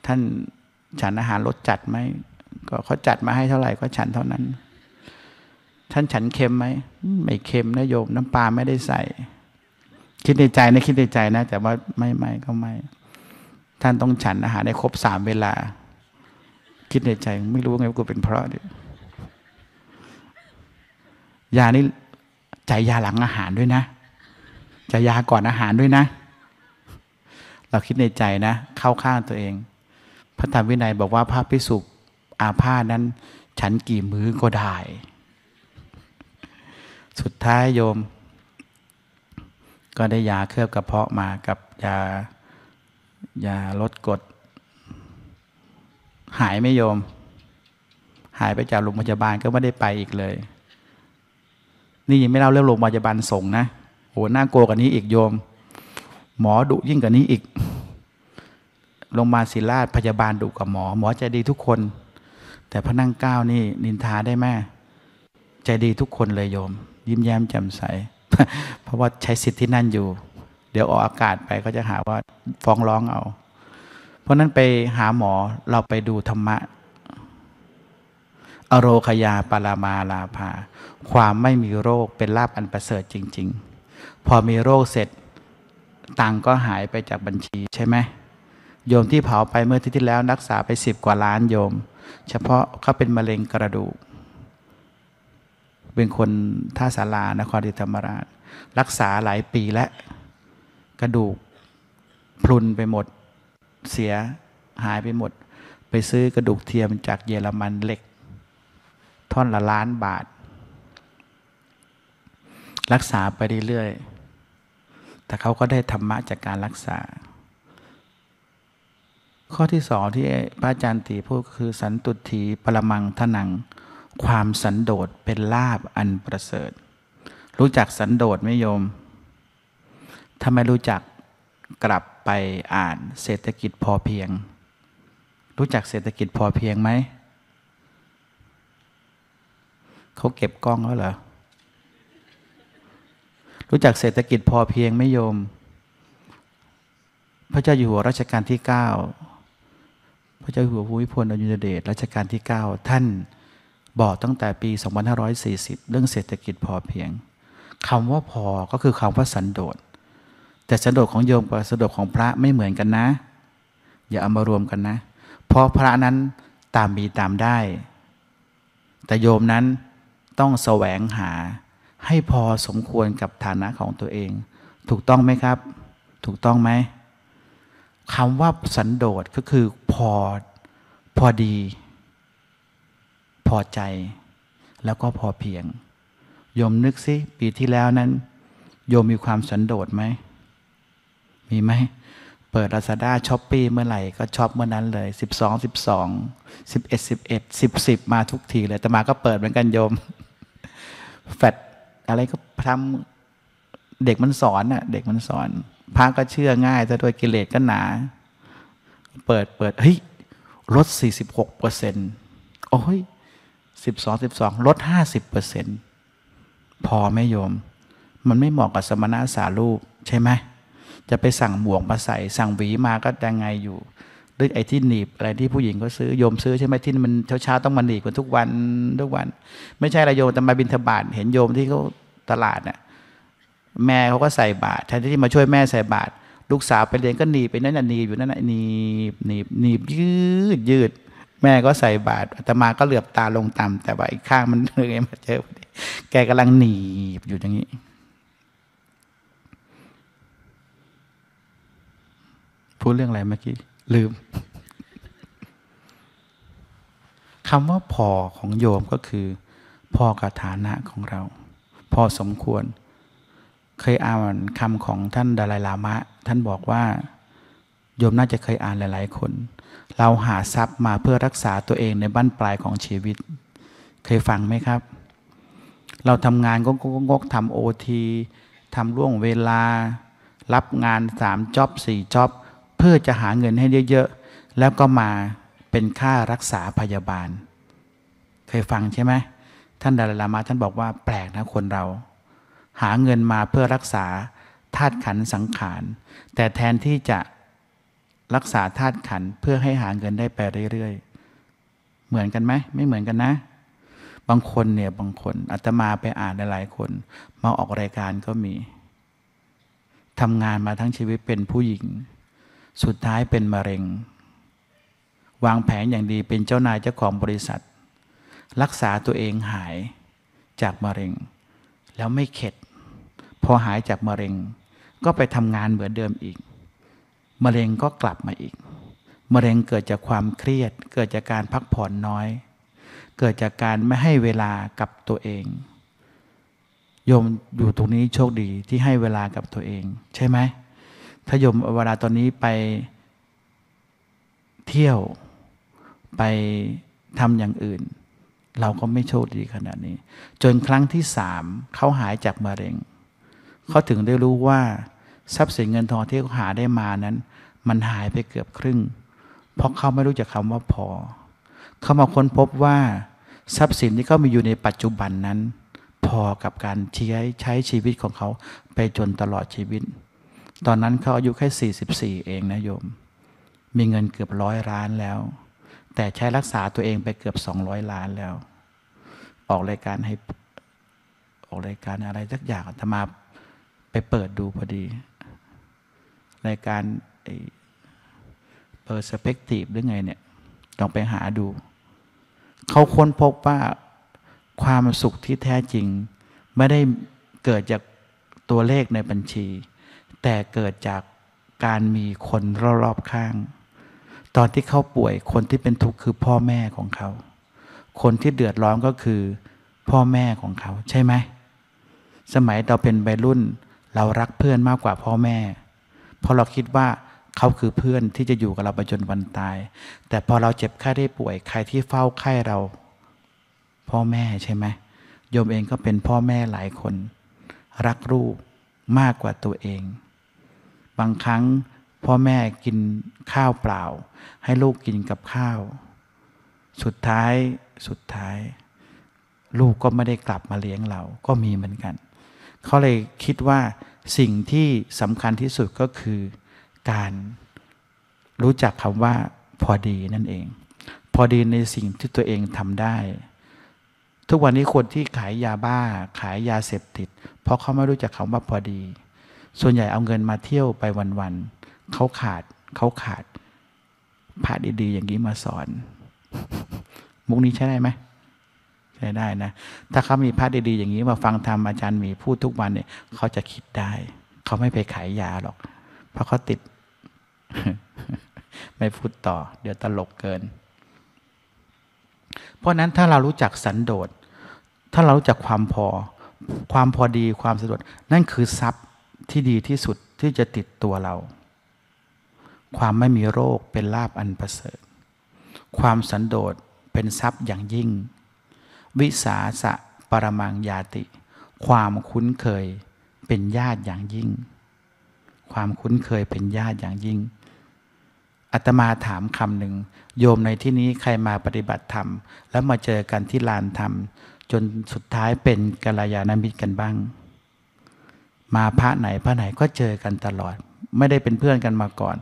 ท่านฉันอาหารรสจัดไหมก็เขาจัดมาให้เท่าไหร่ก็ฉันเท่านั้น ท่านฉันเค็มไหมไม่เค็มนะโยมน้ำปลาไม่ได้ใส่ คิดในใจนะคิดในใจนะแต่ว่าไม่ไม่ก็ไม่ท่านต้องฉันอาหารในครบสามเวลา คิดในใจไม่รู้ไงว่ากูเป็นเพราะดิยานี่จยาหลังอาหารด้วยนะใจยยาก่อนอาหารด้วยนะ เราคิดในใจนะเข้าข้างตัวเองพระธรรมวินัยบอกว่าพระพิสุอาพาธนั้นฉันกี่มือก็ได้ สุดท้ายโยม ก็ได้ยาเคลือบกระเพาะมากับยายาลดกดหายไม่โยม หายไปจากโรงพยาบาลก็ไม่ได้ไปอีกเลย นี่ยังไม่เล่าเรื่องโรงพยาบาลส่งนะโหน่ากลัวกว่านี้อีกโยม หมอดุยิ่งกว่านี้อีกโรงพยาบาลศิริราชพยาบาลดุกับหมอหมอใจดีทุกคน แต่พระนั่งเก้านี่นินทาได้แม่ใจดีทุกคนเลยโยม ยิ้มแย้มแจ่มใส เพราะว่าใช้สิทธิ์ที่นั่นอยู่ เดี๋ยวออกอากาศไปก็จะหาว่าฟ้องร้องเอา เพราะนั้นไปหาหมอเราไปดูธรรมะ อโรคยาปารามาลาภา ความไม่มีโรคเป็นลาบอันประเสริฐจริงๆ พอมีโรคเสร็จตังก็หายไปจากบัญชีใช่ไหมโยมที่เผาไปเมื่อที่ที่แล้วรักษาไปสิบกว่าล้านโยม เฉพาะเขาเป็น มะเร็งกระดูกเป็นคนท่าสารานครดิธรรมราช รักษาหลายปีและกระดูก พลุนไปหมดเสียหายไปหมด ไปซื้อกระดูกเทียมจากเยอรมันเหล็ก ท่อนละล้านบาท รักษาไปเรื่อยๆแต่เขาก็ได้ธรรมะจากการรักษาข้อที่สองที่พระอาจารย์ตีพูดคือสันตุถีปรมังทนังความสันโดษเป็นลาบอันประเสริฐ รู้จักสันโดษไหมโยมถ้าไม่รู้จักกลับไปอ่านเศรษฐกิจพอเพียง รู้จักเศรษฐกิจพอเพียงไหมเขาเก็บกล้องแล้วเหรอรู้จักเศรษฐกิจพอเพียงไหมโยม พระเจ้าอยู่หัวรัชกาลที่เก้าพระเจ้าูหัวภูมิพลอดุลยเดชรัชกาลที่ 9 ท่าน บอกตั้งแต่ปี 2540 เรื่องเศรษฐกิจพอเพียงคำว่าพอก็คือคาว่าสันโดษแต่สันโดษของโยมกับสันโดษของพระไม่เหมือนกันนะ อย่าเอามารวมกันนะเพราะพระนั้นตามมีตามได้ แต่โยมนั้นต้องแสวงหา ให้พอสมควรกับฐานะของตัวเอง ถูกต้องไหมครับ ถูกต้องไหมคำว่าสันโดษก็คือพอ พอดี พอใจ แล้วก็พอเพียง โยมนึกซิปีที่แล้วนั้น โยมมีความสันโดษไหม มีไหม เปิดรั z ดาช้อปปี้เมื่อไหร่ ก็ช้อปเมื่อนั้นเลย 12 12 11 11 10 10มาทุกทีเลยแต่มาก็เปิดเหมือนกันโยม แฟดอะไรก็ทำเด็กมันสอนน่ะ เด็กมันสอนพระก็เชื่อง่าย แต่ด้วยกิเลสก็หนา เปิดเปิดเฮ้ยลด46เปอร์เซ็นต์โอ้ย12 12ลด50เปอร์เซ็นต์พอไหมโยม มันไม่เหมาะกับสมณะสารูป ใช่ไหมจะไปสั่งหมวกมาใส่สั่งหวีมาก็ยังไงอยู่ด้วยไอ้ที่หนีบ อะไรที่ผู้หญิงก็ซื้อ โยมซื้อใช่ไหมที่มันเช้าๆต้องมาหนีบกันทุกวัน ทุกวัน ไม่ใช่ระโยม แต่มาบินธบาตเห็นโยมที่เขาตลาดเน่ยแม่เขาก็ใส่บาตรแทนที่มาช่วยแม่ใส่บาตรลูกสาวไปเรียนก็หนีไปนั่นน่ะหนีอยู่นั่นน่ะหนีหนีหนียืดยืด แม่ก็ใส่บาตรอาตมาก็เหลือบตาลงต่ำแต่ว่าอีกข้างมันเลยมาเจอแกกำลังหนีบอยู่อย่างนี้ พูดเรื่องอะไรเมื่อกี้ลืมคำว่าพอของโยมก็คือพอกับฐานะของเรา พอสมควรเคยอ่านคำของท่านดาลายลามะ ท่านบอกว่าโยมน่าจะเคยอ่านหลาย ๆ คน เราหาทรัพย์มาเพื่อรักษาตัวเองในบั้นปลายของชีวิต เคยฟังไหมครับ เราทำงานก็งกทำโอทีทำล่วงเวลา รับงานสามจ็อบสี่จ็อบเพื่อจะหาเงินให้เยอะๆแล้วก็มาเป็นค่ารักษาพยาบาล เคยฟังใช่ไหมท่านดาลยลามาท่านบอกว่าแปลกนะคนเราหาเงินมาเพื่อรักษาธาตุขันสังขารแต่แทนที่จะรักษาธาตุขันเพื่อให้หาเงินได้ไปเรื่อยๆ เหมือนกันไหม ไม่เหมือนกันนะ บางคนเนี่ยบางคนอาตมาไปอ่านหลายๆคน มาออกรายการก็มีทำงานมาทั้งชีวิตเป็นผู้หญิง สุดท้ายเป็นมะเร็ง วางแผนอย่างดีเป็นเจ้านายเจ้าของบริษัท รักษาตัวเองหายจากมะเร็ง แล้วไม่เข็ดพอหายจากมะเร็งก็ไปทำงานเหมือนเดิมอีก มะเร็งก็กลับมาอีก มะเร็งเกิดจากความเครียด เกิดจากการพักผ่อนน้อย เกิดจากการไม่ให้เวลากับตัวเอง โยมอยู่ตรงนี้โชคดีที่ให้เวลากับตัวเอง ใช่ไหมถ้าโยมเวลาตอนนี้ไปเที่ยวไปทำอย่างอื่น เราก็ไม่โชคดีขนาดนี้ จนครั้งที่สามเขาหายจากมะเร็งเขาถึงได้รู้ว่า ทรัพย์สินเงินทองที่เขาหาได้มานั้น มันหายไปเกือบครึ่งเพราะเขาไม่รู้จักคำว่าพอ เขามาค้นพบว่าทรัพย์สินที่เขา มีอยู่ในปัจจุบันนั้น พอกับการใช้ใช้ชีวิตของเขาไปจนตลอดชีวิต ตอนนั้นเขาอายุแค่ 44 เองนะโยม มีเงินเกือบร้อยล้านแล้ว แต่ใช้รักษาตัวเองไปเกือบ 200 ล้านแล้วออกรายการให้ออกรายการอะไรสักอย่างธรรมาไปเปิดดูพอดีรายการเปอร์สเปกทีฟหรือไงเนี่ยลองไปหาดู เขาค้นพบว่า ความสุขที่แท้จริง ไม่ได้เกิดจากตัวเลขในบัญชี แต่เกิดจากการมีคนรอบข้าง ตอนที่เขาป่วยคนที่เป็นทุกข์คือพ่อแม่ของเขา คนที่เดือดร้อนก็คือ พ่อแม่ของเขา ใช่ไหมสมัยเราเป็นใบรุ่นเรารักเพื่อนมากกว่าพ่อแม่ เพราะเราคิดว่า เขาคือเพื่อนที่จะอยู่กับเราไปจนวันตาย แต่พอเราเจ็บไข้ได้ป่วยใครที่เฝ้าไข้เรา พ่อแม่ใช่ไหมโยมเองก็เป็นพ่อแม่หลายคน รักลูกมากกว่าตัวเอง บางครั้ง พ่อแม่กินข้าวเปล่า ให้ลูกกินกับข้าว สุดท้ายสุดท้าย ลูกก็ไม่ได้กลับมาเลี้ยงเราก็มีเหมือนกันเขาเลยคิดว่าสิ่งที่สำคัญที่สุดก็คือ การรู้จักคำว่าพอดีนั่นเอง พอดีในสิ่งที่ตัวเองทำได้ ทุกวันนี้คนที่ขายยาบ้า ขายยาเสพติดเพราะเขาไม่รู้จักคำว่าพอดี ส่วนใหญ่เอาเงินมาเที่ยวไปวันๆเขาขาด เขาขาดพระดีๆอย่างนี้มาสอน มุกนี้ใช่ไหมช้ได้นะ ถ้าเขามีพระดีๆ อย่างนี้มาฟังธรรมอาจารย์มีพูดทุกวันเนี่ย เขาจะคิดได้ เขาไม่ไปขายยาหรอก เพราะเขาติด ไม่พูดต่อ เดี๋ยวตลกเกิน เพราะนั้นถ้าเรารู้จักสันโดษ ถ้าเรารู้จักความพอ ความพอดี ความสะดวก นั่นคือทรัพย์ที่ดีที่สุดที่จะติดตัวเรา ความไม่มีโรคเป็นลาบอันประเสริฐ ความสันโดษเป็นทรัพย์อย่างยิ่งวิสาสะปรมังยาติ ความคุ้นเคยเป็นญาติอย่างยิ่ง ความคุ้นเคยเป็นญาติอย่างยิ่งอาตมาถามคำหนึ่งโยมในที่นี้ใครมาปฏิบัติธรรม แล้วมาเจอกันที่ลานธรรมจนสุดท้ายเป็นกัลยาณมิตรกันบ้าง มาพระไหนพระไหนก็เจอกันตลอด ไม่ได้เป็นเพื่อนกันมาก่อน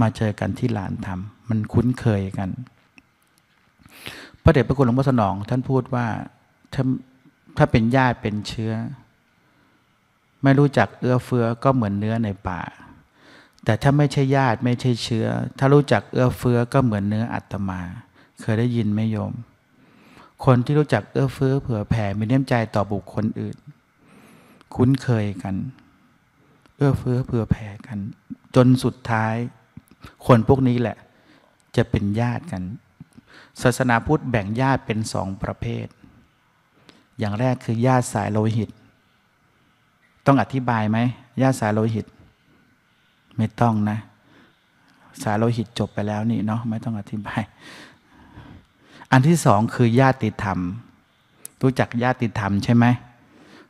มาเจอกันที่ลานธรรมมันคุ้นเคยกันพระเดชพระคุณหลวงพ่อสนอง ท่านพูดว่าถ้าถ้าเป็นญาติเป็นเชื้อ ไม่รู้จักเอื้อเฟื้อก็เหมือนเนื้อในป่า แต่ถ้าไม่ใช่ญาติไม่ใช่เชื้อ ถ้ารู้จักเอื้อเฟื้อก็เหมือนเนื้ออัตมา เคยได้ยินไหมโยม คนที่รู้จักเอื้อเฟื้อเผื่อแผ่มีเน้อใจต่อบุคคลอื่น คุ้นเคยกัน เอื้อเฟื้อเผื่อแผ่กัน จนสุดท้าย คนพวกนี้แหละ จะเป็นญาติกันศาสนาพุทธแบ่งญาติเป็นสองประเภท อย่างแรกคือ ญาติสายโลหิต ต้องอธิบายไหม ญาติสายโลหิต ไม่ต้องนะ สายโลหิตจบไปแล้วนี่เนาะไม่ต้องอธิบาย อันที่สองคือ ญาติธรรม รู้จักญาติธรรมใช่ไหม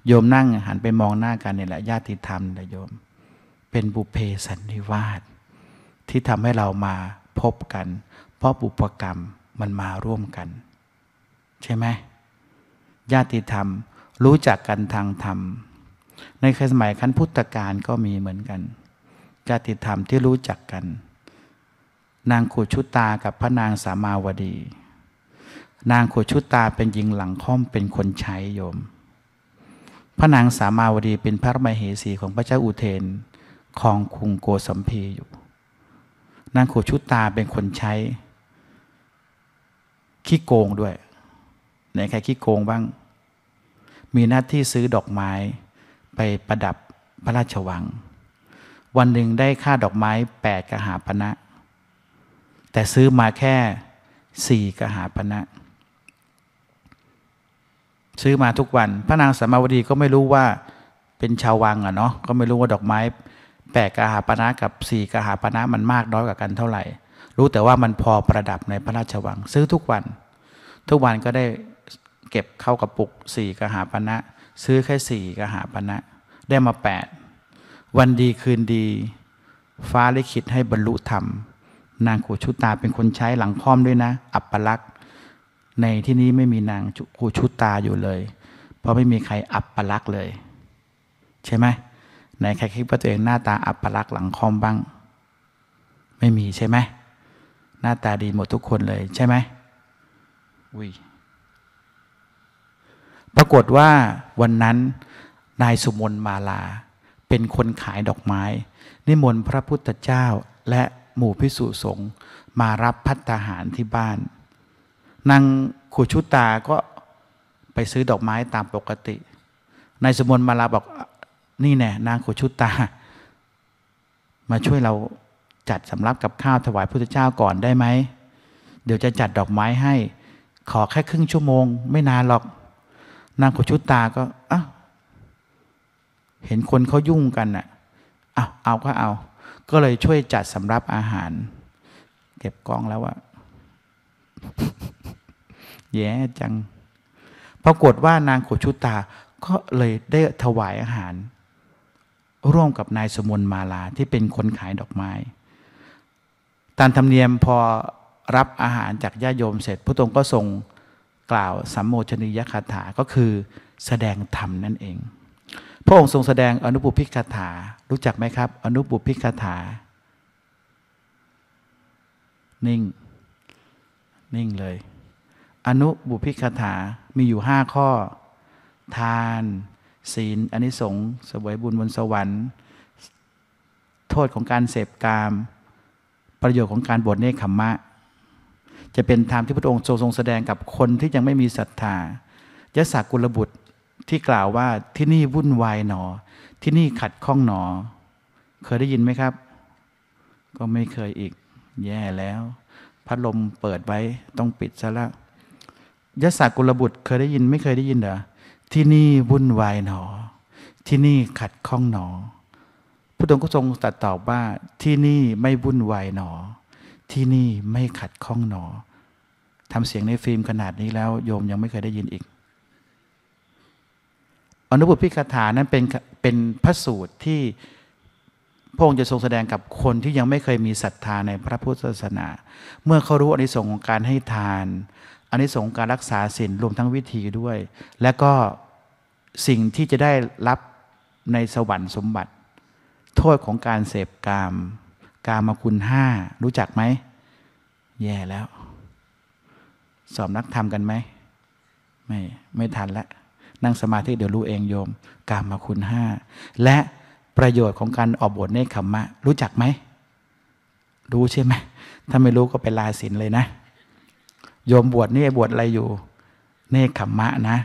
โยมนั่ง หันไปมองหน้ากันเนี่ยแหละ ญาติธรรมนะโยม เป็นบุเพสันนิวาสที่ทำให้เรามาพบกัน เพราะบุพกรรมมันมาร่วมกัน ใช่ไหมญาติธรรมรู้จักกันทางธรรม ในคสมัยขั้นพุทธกาลก็มีเหมือนกันญาติธรรมที่รู้จักกัน นางขุชุตากับพระนางสามาวดี นางขุชุตาเป็นหญิงหลังค่อมเป็นคนใช้โยมพระนางสามาวดีเป็นพระมเหสีของพระเจ้าอุเทนของคุงโกสัมพีอยู่ นางขุชุตาเป็นคนใช้ขี้โกงด้วยไหนใครขี้โกงบ้าง มีหน้าที่ซื้อดอกไม้ไปประดับพระราชวัง วันหนึ่งได้ค่าดอกไม้แปดกหาปณะนะแต่ซื้อมาแค่สี่กหาปณะนะซื้อมาทุกวันพระนางสามาวดีก็ไม่รู้ว่าเป็นชาววังอะเนาะก็ไม่รู้ว่าดอกไม้แปดกหาปณะกับสี่กหาปณะมันมากน้อยกว่ากันเท่าไหร่รู้แต่ว่ามันพอประดับในพระราชวัง ซื้อทุกวัน ทุกวันก็ได้เก็บเข้ากระปุกสี่กหาปณะนะซื้อแค่สี่กหาปณะนะได้มาแปด วันดีคืนดี ฟ้าลิขิตให้บรรลุธรรม นางขูชุตาเป็นคนใช้หลังค่อมด้วยนะ อัปปลักษณ์ ในที่นี้ไม่มีนางขูชุตาอยู่เลย เพราะไม่มีใครอัปปลักษณ์เลย ใช่ไหมไหนใครคิดว่าตัวเองหน้าตาอัปปลักษณ์หลังค่อมบ้าง ไม่มีใช่ไหมหน้าตาดีหมดทุกคนเลยใช่ไหมวิปรากฏว่าวันนั้นนายสุมนมาลา เป็นคนขายดอกไม้ นิมนต์พระพุทธเจ้าและหมู่พิสุสงฆ์มารับพัตาหารที่บ้าน นางขูชุตาก็ไปซื้อดอกไม้ตามปกติ นายสมนมาลาบอกนี่แน่นางขูชุตา มาช่วยเราจัดสำรับกับข้าว ถวายพระุทธเจ้าก่อนได้ไหมเดี๋ยวจะจัดดอกไม้ให้ ขอ แค่ ครึ่งชั่วโมง ไม่นานหรอก นางขชุตา ก็อ่ะเห็นคนเขายุ่งกันอ่ะอ่าเอาก็เอา ก็เลยช่วยจัดสำรับอาหาร เก็บกองแล้วอะแย่จังปรากฏว่านางขชุตา ก็เลยได้ถวายอาหาร ร่วมกับนายสมุนมาลาที่เป็นคนขายดอกไม้ตามธรรมเนียมพอรับอาหารจากญาโยมเสร็จพระองค์ก็ทรงกล่าวสัมโมชนียคาถา ก็คือแสดงธรรมนั่นเอง พระองค์ทรงแสดงอนุปุพิกถา รู้จักไหมครับ อนุปุพิกถา นิ่ง นิ่งเลย อนุบุพิกถา มีอยู่ห้าข้อ ทาน ศีลอนิสงส์สวยบุญบนสวรรค์ โทษของการเสพกามประโยชน์ของการบวชเนคขมมะจะเป็นธรรมที่พระองค์ทรงแสดงกับคนที่ยังไม่มีศรัทธายะสักุลบุตรที่กล่าวว่า ที่นี่วุ่นวายหนอ ที่นี่ขัดข้องหนอ เคยได้ยินไหมครับ ก็ไม่เคยอีก แย่แล้ว พัดลมเปิดไว้ต้องปิดซะละยะสักุลบุตร เคยได้ยินไม่เคยได้ยินเหรอที่นี่วุ่นวายหนอ ที่นี่ขัดข้องหนอพุทธองค์ก็ทรงตรัสตอบว่า ที่นี่ไม่วุ่นวายหนอ ที่นี่ไม่ขัดข้องหนอทำเสียงในฟิล์มขนาดนี้แล้ว โยมยังไม่เคยได้ยินอีก อนุบุพิคาถานั้นเป็นเป็นพระสูตรที่พระองค์จะทรงแสดงกับคนที่ยังไม่เคยมีศรัทธาในพระพุทธศาสนา เมื่อเขารู้อนิสงค์ของการให้ทานอนิสง์การรักษาศีลรวมทั้งวิธีด้วย และก็สิ่งที่จะได้รับในสวรรค์สมบัติโทษของการเสพกามกามคุณห้ารู้จักไหมแย่แล้ว สอบนักธรรมกันไหมไม่ไม่ทันละ นั่งสมาธิเดี๋ยวรู้เองโยมกามคุณห้าและประโยชน์ของการออกบทเนคขมะรู้จักไหมรู้ใช่ไหมถ้าไม่รู้ก็ไปลาศินเลยนะโยมบวชนี่บวชอะไรอยู่ เนคขมมะนะ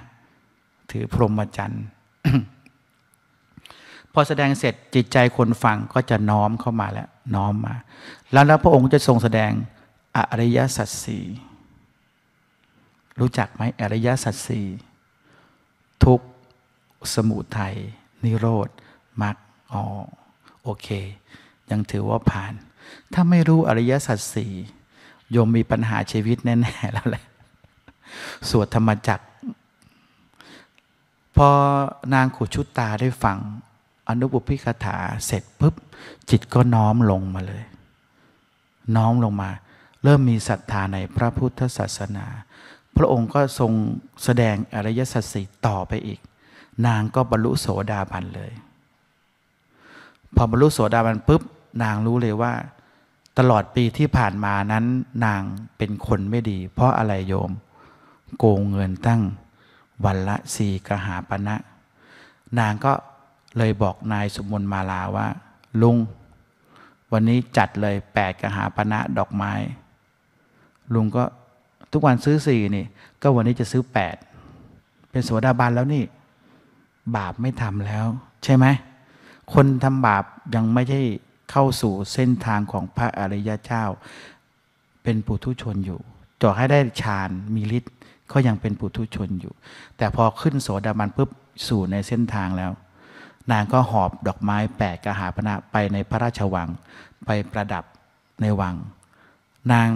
ถือพรหมจรรย์พอแสดงเสร็จจิตใจคนฟังก็จะน้อมเข้ามาแล้ว น้อมมา แล้วแล้วพระองค์จะทรงแสดงอริยสัจสี่รู้จักไหมอริยสัจสี่ทุกสมุทัย นิโรธมรรคอ๋อโอเค ยังถือว่าผ่าน ถ้าไม่รู้อริยสัจสี่โยมมีปัญหาชีวิตแน่ ๆ แล้วแหละ สวดธรรมจักพอนางขุชุตตาได้ฟังอนุบุพิคถาเสร็จปุ๊บจิตก็น้อมลงมาเลย น้อมลงมา เริ่มมีศรัทธาในพระพุทธศาสนา พระองค์ก็ทรงแสดงอริยสัจสี่ต่อไปอีก นางก็บรรลุโสดาบันเลย พอบรรลุโสดาบัน ปุ๊บ นางรู้เลยว่า ตลอดปีที่ผ่านมานั้น นางเป็นคนไม่ดี เพราะอะไรโยม โกงเงินตั้ง วันละสี่กหาปณะนะนางก็เลยบอกนายสมนมาลาว่า ลุง วันนี้จัดเลยแปดกหาปณะดอกไม้ ลุงก็ทุกวันซื้อสี่นี่ก็วันนี้จะซื้อแปดเป็นสวดาบันแล้วนี่ บาปไม่ทำแล้ว ใช่ไหมคนทำบาปยังไม่ใช่เข้าสู่เส้นทางของพระอริยเจ้า เป็นปุถุชนอยู่จ่อให้ได้ฌานมีฤทธิ์ก็ยังเป็นปุถุชนอยู่ แต่พอขึ้นโสดาบันปุ๊บสู่ในเส้นทางแล้วนางก็หอบดอกไม้แปดกหาปณะไปในพระราชวังไปประดับในวัง นาง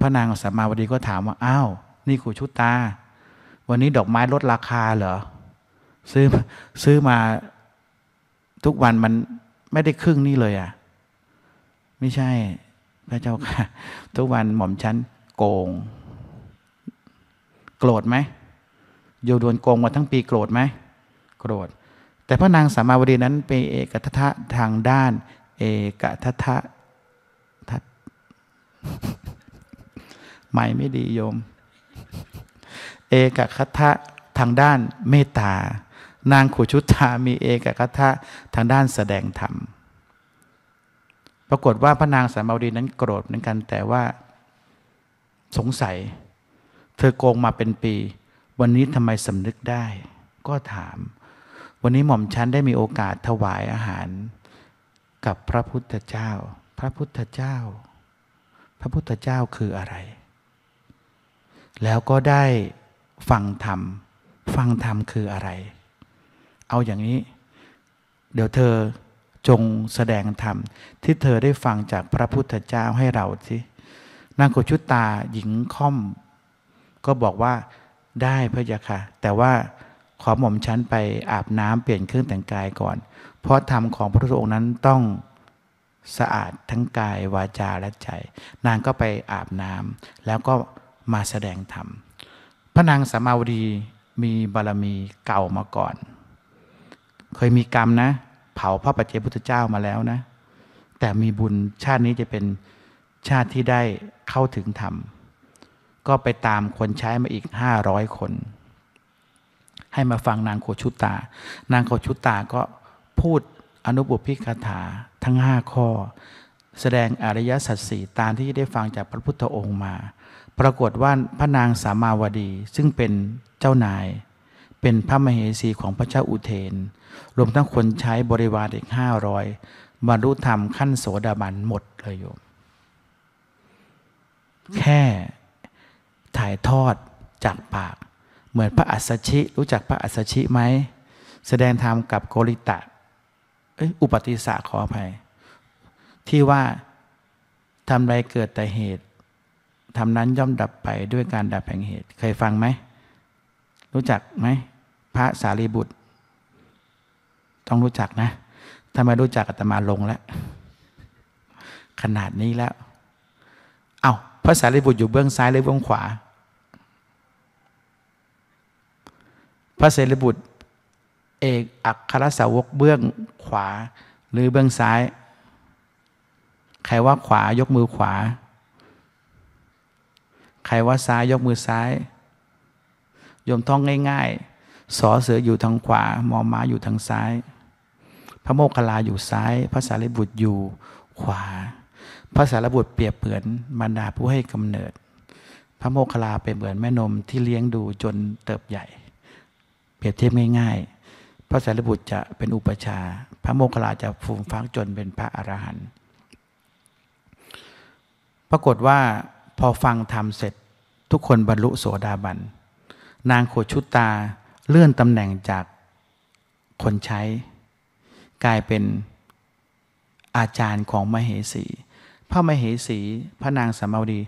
พระนางสามมาวดีก็ถามว่าอ้าวนี่ครูชุตา วันนี้ดอกไม้ลดราคาเหรอซื้อซื้อมาทุกวันมันไม่ได้ครึ่งนี่เลยอะ่ะ ไม่ใช่ พระเจ้าค่ะ ทุกวันหม่อมฉันโกง โกรธไหมโยโดนโกงมาทั้งปีโกรธไหมโกรธแต่พระนางสามาวดีนั้นเป็นเอกทัทะทางด้านเอกทัทะทัดไม่ไม่ดีโยมเอกคัทะทางด้านเมตตานางขุชุตามีเอกคัทะทางด้านแสดงธรรมปรากฏว่าพระนางสามาวดีนั้นโกรธเหมือนกันแต่ว่า สงสัย เธอโกงมาเป็นปี วันนี้ทำไมสำนึกได้ ก็ถามวันนี้หม่อมชันได้มีโอกาสถวายอาหารกับพระพุทธเจ้า พระพุทธเจ้า พระพุทธเจ้าคืออะไร แล้วก็ได้ฟังธรรม ฟังธรรมคืออะไร เอาอย่างนี้ เดี๋ยวเธอจงแสดงธรรม ที่เธอได้ฟังจากพระพุทธเจ้าให้เราสิ นางกกชุตตาหญิงค่อม ก็บอกว่า ได้พระยะค่ะ แต่ว่าขอหม่อมชั้นไปอาบน้ำเปลี่ยนเครื่องแต่งกายก่อน เพราะธรรมของพระพุทธองค์นั้นต้องสะอาดทั้งกายวาจาและใจ นางก็ไปอาบน้ำ แล้วก็มาแสดงธรรม พระนางสามาวดี มีบารมีเก่ามาก่อน เคยมีกรรมนะ เผาพระปัจเจพุทธเจ้ามาแล้วนะ แต่มีบุญชาตินี้จะเป็นชาติที่ได้เข้าถึงธรรม ก็ไปตามคนใช้มาอีก500คนให้มาฟังนางโคชุตา นางโคชุตาก็พูดอนุบุพิคถาทั้งห้าข้อ แสดงอริยสัจสี่ตามที่ได้ฟังจากพระพุทธองค์มา ปรากฏว่าพระนางสามาวดีซึ่งเป็นเจ้านาย เป็นพระมเหสีของพระเจ้าอุเทน รวมทั้งคนใช้บริวารอีกห้าร้อยบรรลุธรรมขั้นโสดาบันหมดเลยโยมแค่ถ่ายทอดจากปากเหมือนพระอัสสชิ รู้จักพระอัสสชิไหม แสดงธรรมกับโกริตะอุปติสะขออภัย ที่ว่าทำไรเกิดแต่เหตุทำนั้นย่อมดับไปด้วยการดับแห่งเหตุเคยฟังไหม รู้จักไหมพระสารีบุตร ต้องรู้จักนะทำไมรู้จักอัตมาลงแล้ว ขนาดนี้แล้ว เอา้าพระสารีบุตรอยู่เบื้องซ้ายหรือเบื้องขวาพระเสรีบุตรเอกอัครสาวก เบื้องขวาหรือเบื้องซ้าย ใครว่าขวายกมือขวา ใครว่าซ้ายยกมือซ้าย โยมท่องง่าย ๆสอเสืออยู่ทางขวา มอม้าอยู่ทางซ้าย พระโมคคัลลาอยู่ซ้าย พระสารีบุตรอยู่ขวา พระสารีบุตรเปรียบเปือนมารดาผู้ให้กำเนิด พระโมคคัลลาเป็นเหมือนแม่นมที่เลี้ยงดูจนเติบใหญ่เปรียบเทียบง่ายๆ พระสารีบุตรจะเป็นอุปชา พระโมคคัลลาจะฟูมฟังจนเป็นพระอรหันต์ ปรากฏว่าพอฟังธรรมเสร็จทุกคนบรรลุโสดาบัน นางโคชุตาเลื่อนตำแหน่งจากคนใช้ กลายเป็นอาจารย์ของมเหสี พระมเหสี พระนางสามาวดี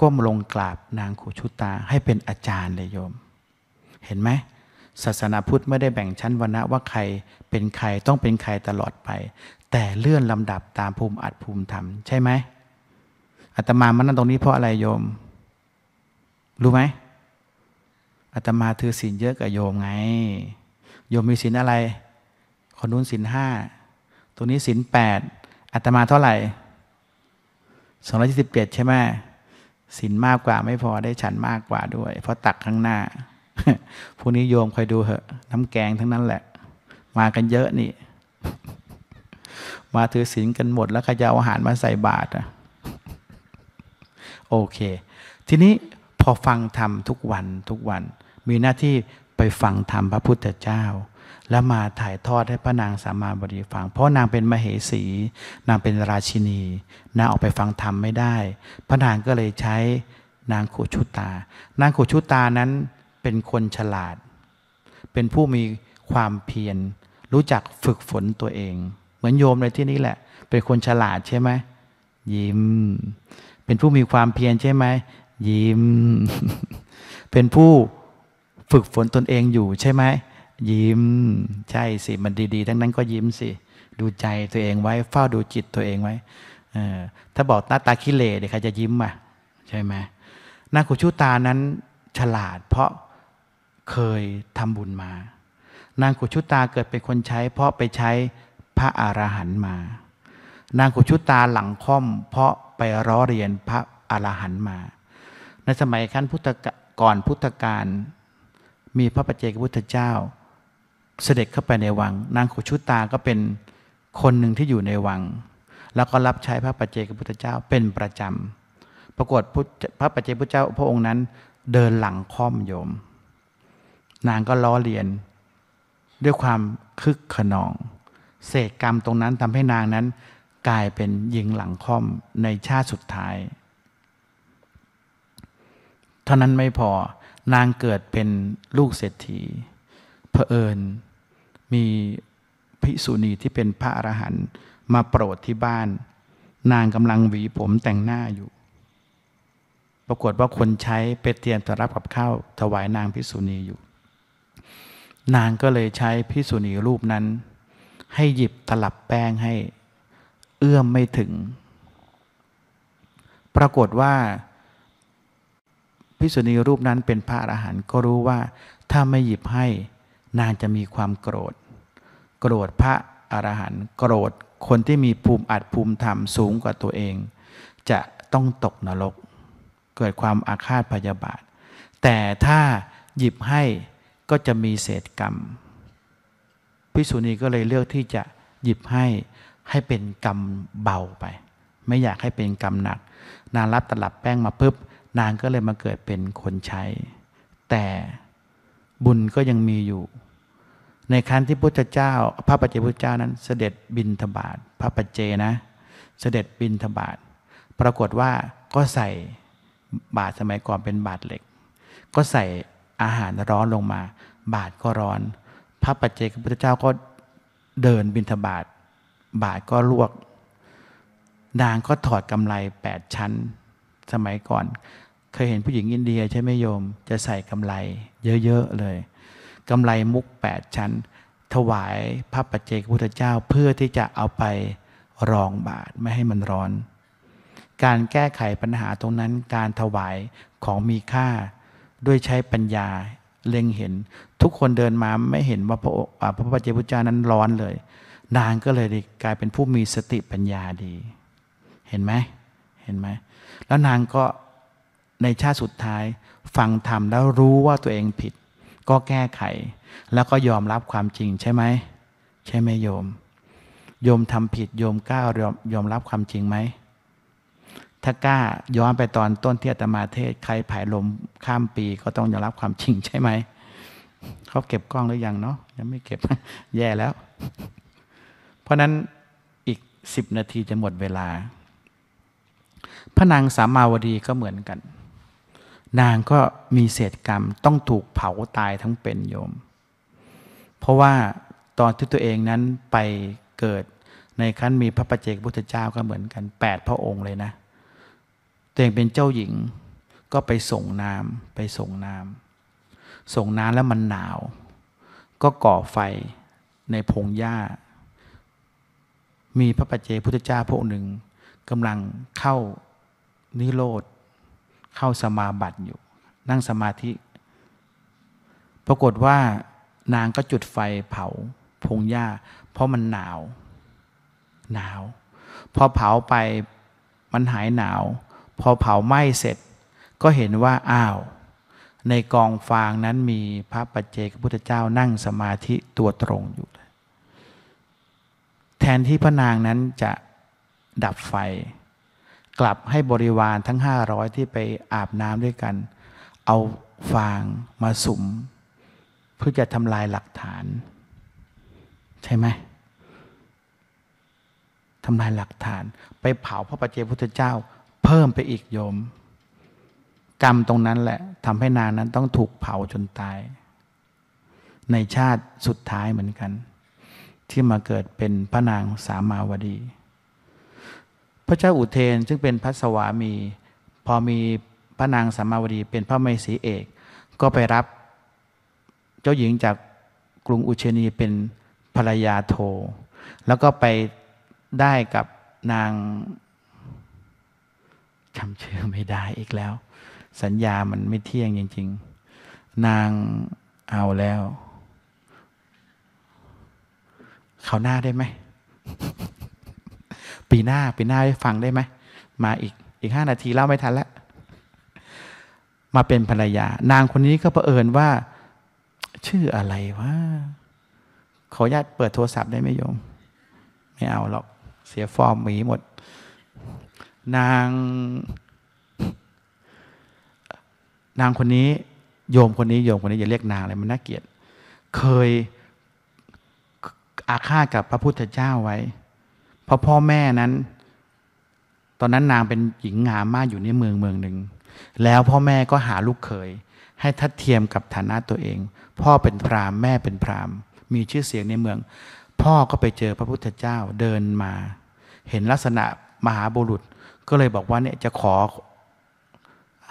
ก้มลงกราบนางโคชุตาให้เป็นอาจารย์เลยโยม เห็นไหมศาสนาพุทธไม่ได้แบ่งชั้นวรรณะว่าใครเป็นใครต้องเป็นใครตลอดไป แต่เลื่อนลำดับตามภูมิอัดภูมิธรรมใช่ไหมอาตมามานั่งตรงนี้เพราะอะไรโยม รู้ไหมอาตมาถือศีลเยอะกับโยมไงโยมมีศีลอะไรคนนู้นศีลห้าตรงนี้ศีลแปดอาตมาเท่าไหร่สองร้อยยี่สิบเจ็ดใช่ไหมศีลมากกว่าไม่พอได้ฉันมากกว่าด้วย เพราะตักข้างหน้าพวกนี้โยมคอยดูเหอะน้ำแกงทั้งนั้นแหละ มากันเยอะนี่ มาถือศีลกันหมดแล้วขยจะเอาอาหารมาใส่บาตรอ่ะโอเค ทีนี้พอฟังธรรม ทุกวันทุกวัน มีหน้าที่ไปฟังธรรม พระพุทธเจ้า แล้วมาถ่ายทอดให้พระนางสามาบดีฟังเพราะนางเป็นมเหสี นางเป็นราชินีนางออกไปฟังธรรมไม่ได้ พระนางก็เลยใช้นางขุชุตา นางขุชุตานั้นเป็นคนฉลาด เป็นผู้มีความเพียร รู้จักฝึกฝนตัวเอง เหมือนโยมในที่นี้แหละ เป็นคนฉลาดใช่ไหม ยิ้ม เป็นผู้มีความเพียรใช่ไหม ยิ้ม เป็นผู้ฝึกฝนตนเองอยู่ ใช่ไหม ยิ้ม ใช่สิ มันดีๆ ทั้งนั้นก็ยิ้มสิ ดูใจตัวเองไว้ เฝ้าดูจิตตัวเองไว้ ถ้าบอกหน้าตาคิเลเดี๋ยวใครจะยิ้มอ่ะใช่ไหมนาขุชูตานั้น ฉลาดเพราะเคยทำบุญมา นางกุชุตาเกิดเป็นคนใช้ เพราะไปใช้พระอรหันต์มา นางกุชุตาหลังค่อม เพราะไปร้อเรียนพระอรหันต์มา ในสมัยขั้นพุทธก่อนพุทธกาลมีพระปเจกพุทธเจ้า เสด็จเข้าไปในวัง นางขุชุตาก็เป็นคนหนึ่งที่อยู่ในวัง แล้วก็รับใช้พระปเจกพุทธเจ้าเป็นประจำปรากฏพระปเจกพุทธเจ้าพระองค์นั้นเดินหลังค่อมโยมนางก็ล้อเลียน ด้วยความคึกขนองเศษกรรมตรงนั้นทำให้นางนั้น กลายเป็นยิงหลังค่อมในชาติสุดท้าย เท่านั้นไม่พอนางเกิดเป็นลูกเศรษฐีเผอิญมีภิกษุณีที่เป็นพระอรหันต์มาโปรดที่บ้าน นางกำลังหวีผมแต่งหน้าอยู่ ปรากฏว่าคนใช้ไปเตรียมตรับกับข้าวถวายนางภิกษุณีอยู่นางก็เลยใช้พิสุนีรูปนั้น ให้หยิบตลับแป้งให้ เอื้อมไม่ถึง ปรากฏว่าพิสุนีรูปนั้นเป็นพระอรหันต์ก็รู้ว่า ถ้าไม่หยิบให้ นางจะมีความโกรธ โกรธพระอรหันต์โกรธคนที่มีภูมิอัดภูมิธรรมสูงกว่าตัวเอง จะต้องตกนรกเกิดความอาฆาตพยาบาท แต่ถ้าหยิบให้ก็จะมีเศษกรรมพิสุนีก็เลยเลือกที่จะหยิบให้ให้เป็นกรรมเบาไป ไม่อยากให้เป็นกรรมหนัก นางรับตลับแป้งมาปุ๊บนางก็เลยมาเกิดเป็นคนใช้ แต่บุญก็ยังมีอยู่ ในครั้นที่พุทธเจ้า พระปัจเจพุทธเจ้านั้นเสด็จบินธบาตพระปัจเจนะ เสด็จบินธบาตปรากฏว่าก็ใส่บาทสมัยก่อนเป็นบาทเหล็ก ก็ใส่อาหารร้อนลงมา บาทก็ร้อน พระปัจเจกพุทธเจ้าก็เดินบินทบาทบาทก็ลวก นางก็ถอดกำไรแปดชั้น สมัยก่อนเคยเห็นผู้หญิงอินเดียใช่ไหมโยมจะใส่กำไร เยอะๆเลยกำไรมุกแปดชั้น ถวายพระปัจเจกพุทธเจ้าเพื่อที่จะเอาไปรองบาท ไม่ให้มันร้อน การแก้ไขปัญหาตรงนั้นการถวายของมีค่าด้วยใช้ปัญญาเล็งเห็น ทุกคนเดินมาไม่เห็นว่า พระพระปัจเจพุทธเจ้านั้นร้อนเลย นางก็เลยกลายเป็นผู้มีสติปัญญาดี เห็นไหมเห็นไหมแล้วนางก็ในชาติสุดท้ายฟังธรรมแล้วรู้ว่าตัวเองผิด ก็แก้ไข แล้วก็ยอมรับความจริงใช่ไหมใช่ไหมโยมโยมทำผิด โยมกล้ายอมยอมรับความจริงไหมถ้ากล้าย้อนไปตอนต้นเทียตมาเทศ ใครผายลมข้ามปีก็ต้องยอมรับความจริงใช่ไหม เขาเก็บกล้องหรือยังเนาะยังไม่เก็บแย่แล้ว เพราะนั้นอีกสิบนาทีจะหมดเวลาพระนางสามาวดีก็เหมือนกัน นางก็มีเศษกรรมต้องถูกเผาตายทั้งเป็นโยม เพราะว่าตอนที่ตัวเองนั้นไปเกิดในขั้นมีพระประเจกพุทธเจ้าก็เหมือนกัน 8 พระองค์เลยนะตัวเองเป็นเจ้าหญิงก็ไปส่งน้ำไปส่งน้ำส่งน้ำแล้วมันหนาว ก็ก่อไฟในพงหญ้า มีพระปัจเจพุทธเจ้าพวกหนึ่งกำลังเข้านิโรธเข้าสมาบัติอยู่ นั่งสมาธิปรากฏว่า นางก็จุดไฟเผาพงหญ้า เพราะมันหนาวหนาวพอเผาไปมันหายหนาวพอเผาไหม้เสร็จ ก็เห็นว่า อ้าว ในกองฟางนั้นมีพระปัจเจกพุทธเจ้านั่งสมาธิตัวตรงอยู่ แทนที่พระนางนั้นจะดับไฟ กลับให้บริวารทั้ง 500 ที่ไปอาบน้ำด้วยกัน เอาฟางมาสุมเพื่อจะทำลายหลักฐาน ใช่ไหมทำลายหลักฐาน ไปเผาพระปัจเจกพุทธเจ้าเพิ่มไปอีกโยมกรรมตรงนั้นแหละทำให้นางนั้นต้องถูกเผาจนตาย ในชาติสุดท้ายเหมือนกัน ที่มาเกิดเป็นพระนางสามาวดี พระเจ้าอุเทนซึ่งเป็นพระสวามี พอมีพระนางสามาวดี เป็นพระไมสีเอก ก็ไปรับเจ้าหญิงจากกรุงอุเชนีเป็นภรรยาโท แล้วก็ไปได้กับนางจำชื่อไม่ได้อีกแล้ว สัญญามันไม่เที่ยงจริงๆ นางเอาแล้ว เขาหน้าได้ไหมปีหน้าปีหน้าได้ฟังได้ไหมมาอีกอีกห้านาทีเล่าไม่ทันแล้ว มาเป็นภรรยา นางคนนี้ก็เผอิญว่า ชื่ออะไรวะขออนุญาตเปิดโทรศัพท์ได้ไหมโยมไม่เอาหรอก เสียฟอร์มหมีหมดนางนางคนนี้โยมคนนี้โยมคนนี้อย่าเรียกนางเลยมันน่าเกลียดเคยอาฆาตกับพระพุทธเจ้าไว้ เพราะพ่อแม่นั้น ตอนนั้นนางเป็นหญิงงามมากอยู่ในเมืองเมืองหนึ่ง แล้วพ่อแม่ก็หาลูกเขยให้ทัดเทียมกับฐานะตัวเอง พ่อเป็นพราหมณ์แม่เป็นพราหมณ์ มีชื่อเสียงในเมือง พ่อก็ไปเจอพระพุทธเจ้าเดินมา เห็นลักษณะมหาบุรุษก็เลยบอกว่าเนี่ยจะขอ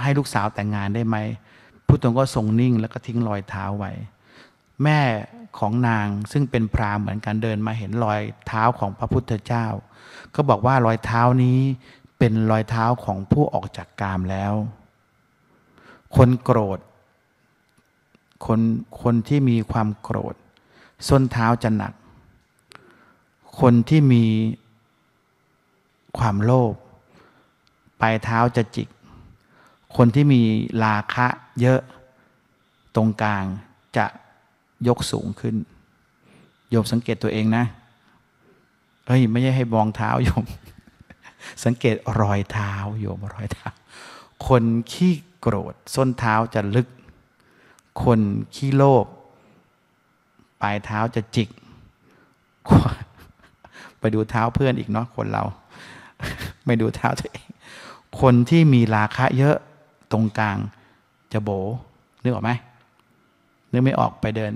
ให้ลูกสาวแต่งงานได้ไหม ผู้ตรงก็ทรงนิ่งแล้วก็ทิ้งรอยเท้าไว้ แม่ของนางซึ่งเป็นพราหมณ์เหมือนกันเดินมาเห็นรอยเท้าของพระพุทธเจ้า ก็บอกว่า รอยเท้านี้เป็นรอยเท้าของผู้ออกจากกามแล้ว คนโกรธ คนคนที่มีความโกรธ ส้นเท้าจะหนัก คนที่มีความโลภปลายเท้าจะจิก คนที่มีราคะเยอะตรงกลางจะยกสูงขึ้น โยมสังเกตตัวเองนะ เฮ้ยไม่ใช่ให้บองเท้าโยม สังเกตรอยเท้าโยมรอยเท้า คนขี้โกรธ ส้นเท้าจะลึก คนขี้โลภปลายเท้าจะจิก ไปดูเท้าเพื่อนอีกเนาะคนเรา ไม่ดูเท้าตัวเองคนที่มีราคะเยอะตรงกลาง จะโบนึกออกไหมนึกไม่ออกไปเดิน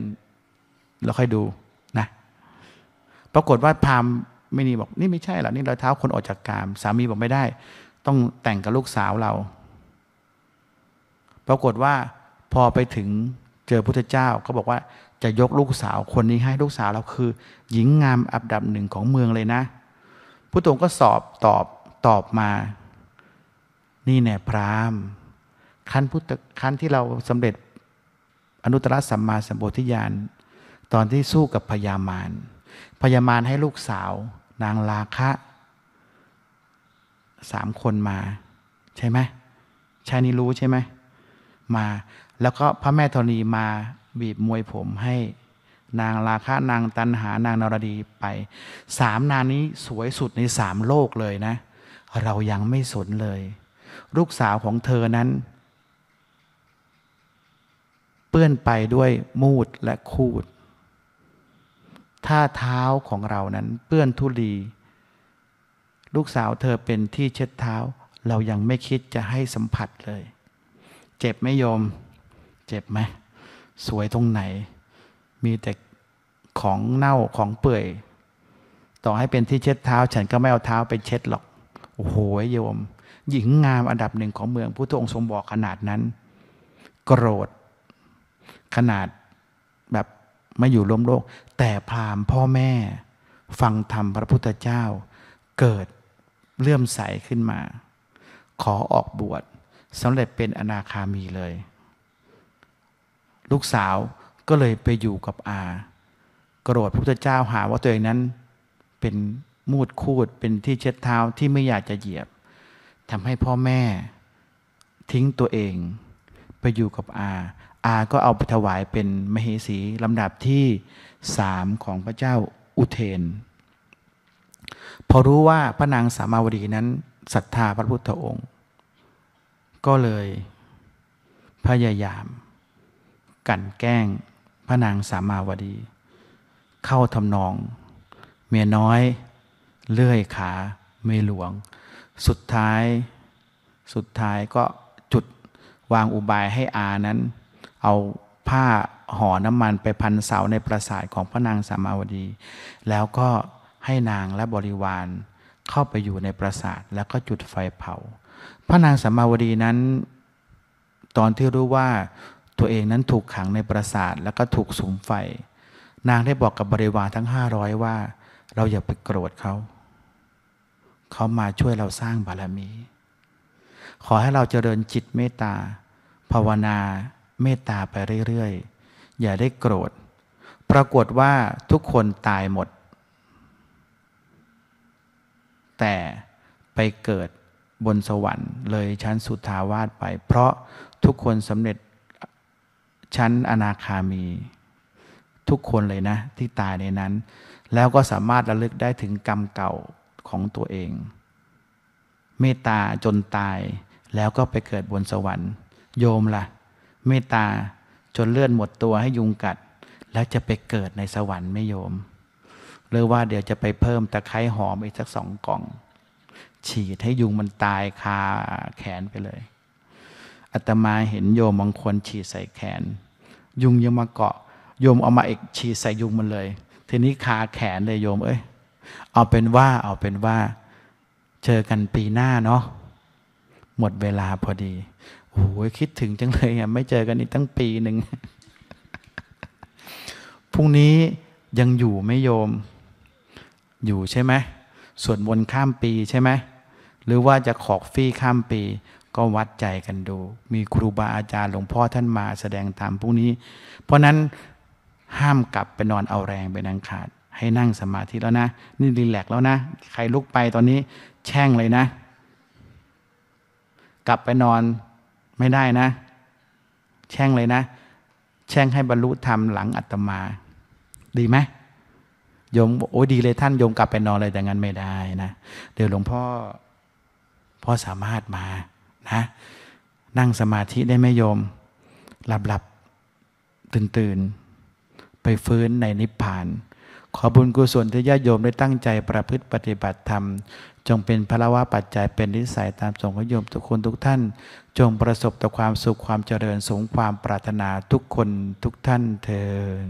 แล้วค่อยดูนะ ปรากฏว่าพามไม่นีบอกนี่ไม่ใช่หรอกนี่รอยเท้าคนออกจากกาม สามีบอกไม่ได้ ต้องแต่งกับลูกสาวเรา ปรากฏว่า พอไปถึงเจอพุทธเจ้าก็บอกว่า จะยกลูกสาว คนนี้ให้ลูกสาวเรา คือหญิงงามอับดับหนึ่งของเมืองเลยนะ ผู้ตรงก็สอบตอบตอบมานี่แน่พรามขั้นพุทธขั้นที่เราสำเร็จ อนุตตรสัมมาสัมโพธิญาณตอนที่สู้กับพญามารพญามารให้ลูกสาว นางลาคะสามคนมา ใช่ไหมชายนี้รู้ใช่ไหมมา แล้วก็พระแม่ธรณีมาบีบมวยผมให้ นางราคะนางตันหา นางนรดีไป สามนางนี้สวยสุดในสามโลกเลยนะเรายังไม่สนเลยลูกสาวของเธอนั้น เปื้อนไปด้วยมูดและคูดถ้าเท้าของเรานั้น เปื้อนทุลีลูกสาวเธอเป็นที่เช็ดเท้า เรายังไม่คิดจะให้สัมผัสเลย เจ็บไหมโยม เจ็บไหม สวยตรงไหน มีแต่ของเน่าของเปื่อย ต่อให้เป็นที่เช็ดเท้าฉันก็ไม่เอาเท้าไปเช็ดหรอกโอ้โหโยมหญิงงามอันดับหนึ่งของเมืองพุทธองค์ทรงบอกขนาดนั้น โกรธขนาดแบบไม่อยู่ร่วมโลก แต่พราหมณ์พ่อแม่ ฟังธรรมพระพุทธเจ้า เกิดเลื่อมใสขึ้นมา ขอออกบวชสำเร็จเป็นอนาคามีเลย ลูกสาวก็เลยไปอยู่กับอาโกรธพระพุทธเจ้าหาว่าตัวเองนั้นเป็นมูดคูดเป็นที่เช็ดเท้าที่ไม่อยากจะเหยียบทำให้พ่อแม่ทิ้งตัวเองไปอยู่กับอาอาก็เอาไปถวายเป็นมเหสี ลำดับที่สามของพระเจ้าอุเทน พอรู้ว่าพระนางสามาวดีนั้นศรัทธาพระพุทธองค์ ก็เลย พยายาม กันแกล้งพระนางสามาวดี เข้าทำนอง เมียน้อย เลื่อยขาเมหลวงสุดท้ายสุดท้ายก็จุดวางอุบายให้อานั้น เอาผ้าห่อน้ำมันไปพันเสาในปราสาทของพระนางสามาวดี แล้วก็ให้นางและบริวารเข้าไปอยู่ในปราสาท แล้วก็จุดไฟเผาพระนางสามาวดีนั้น ตอนที่รู้ว่าตัวเองนั้นถูกขังในปราสาทแล้วก็ถูกสุมไฟ นางได้บอกกับบริวารทั้ง500ว่า เราอย่าไปโกรธเขาเขามาช่วยเราสร้างบารมี ขอให้เราเจริญจิตเมตตา ภาวนาเมตตาไปเรื่อยๆ อย่าได้โกรธ ปรากฏว่าทุกคนตายหมด แต่ไปเกิดบนสวรรค์เลยชั้นสุทาวาสไป เพราะทุกคนสำเร็จชั้นอนาคามี ทุกคนเลยนะ ที่ตายในนั้น แล้วก็สามารถระลึกได้ถึงกรรมเก่าของตัวเอง เมตตาจนตาย แล้วก็ไปเกิดบนสวรรค์ โยมละ่ะ เมตตาจนเลื่อนหมดตัวให้ยุงกัด แล้วจะไปเกิดในสวรรค์ไม่โยมหรือว่าเดี๋ยวจะไปเพิ่มตะไคร้หอมอีกสักสองกล่อง ฉีดให้ยุงมันตายคาแขนไปเลยอาตมาเห็นโยมบางคนฉีดใส่แขน ยุงยังมาเกาะ โยมเอามาอีกฉีดใส่ยุงมันเลย ทีนี้คาแขนเลยโยมเอ้ยเอาเป็นว่าเอาเป็นว่า เจอกันปีหน้าเนาะหมดเวลาพอดีโอ้หคิดถึงจังเลยอ่ะไม่เจอกันอีกตั้งปีหนึ่งพรุ่งนี้ยังอยู่ไม่โยม อยู่ใช่ไหมสวดมนต์ข้ามปีใช่ไหมหรือว่าจะขอกฟี่ข้ามปี ก็วัดใจกันดู มีครูบาอาจารย์หลวงพ่อท่านมาแสดงธรรมพรุ่งนี้ เพราะนั้นห้ามกลับไปนอนเอาแรงไปนังขาดให้นั่งสมาธิแล้วนะนี่รีแลกแล้วนะใครลุกไปตอนนี้ แช่งเลยนะ กลับไปนอนไม่ได้นะ แช่งเลยนะ แช่งให้บรรลุธรรมหลังอัตมา ดีไหมโยมโอ้ดีเลยท่านโยมกลับไปนอนเลยแต่งั้นไม่ได้นะเดี๋ยวหลวงพ่อพ่อสามารถมานะ นั่งสมาธิได้ไหมโยม หลับหลับตื่นตื่นไปฟื้นในนิพพานขอบุญกุศลที่ญาติโยมได้ตั้งใจประพฤติปฏิบัติธรรม จงเป็นพลวะปัจจัยเป็นนิสัยตามสงฆ์โยมทุกคนทุกท่าน จงประสบแต่ความสุขความเจริญสงความปรารถนาทุกคนทุกท่านเิอ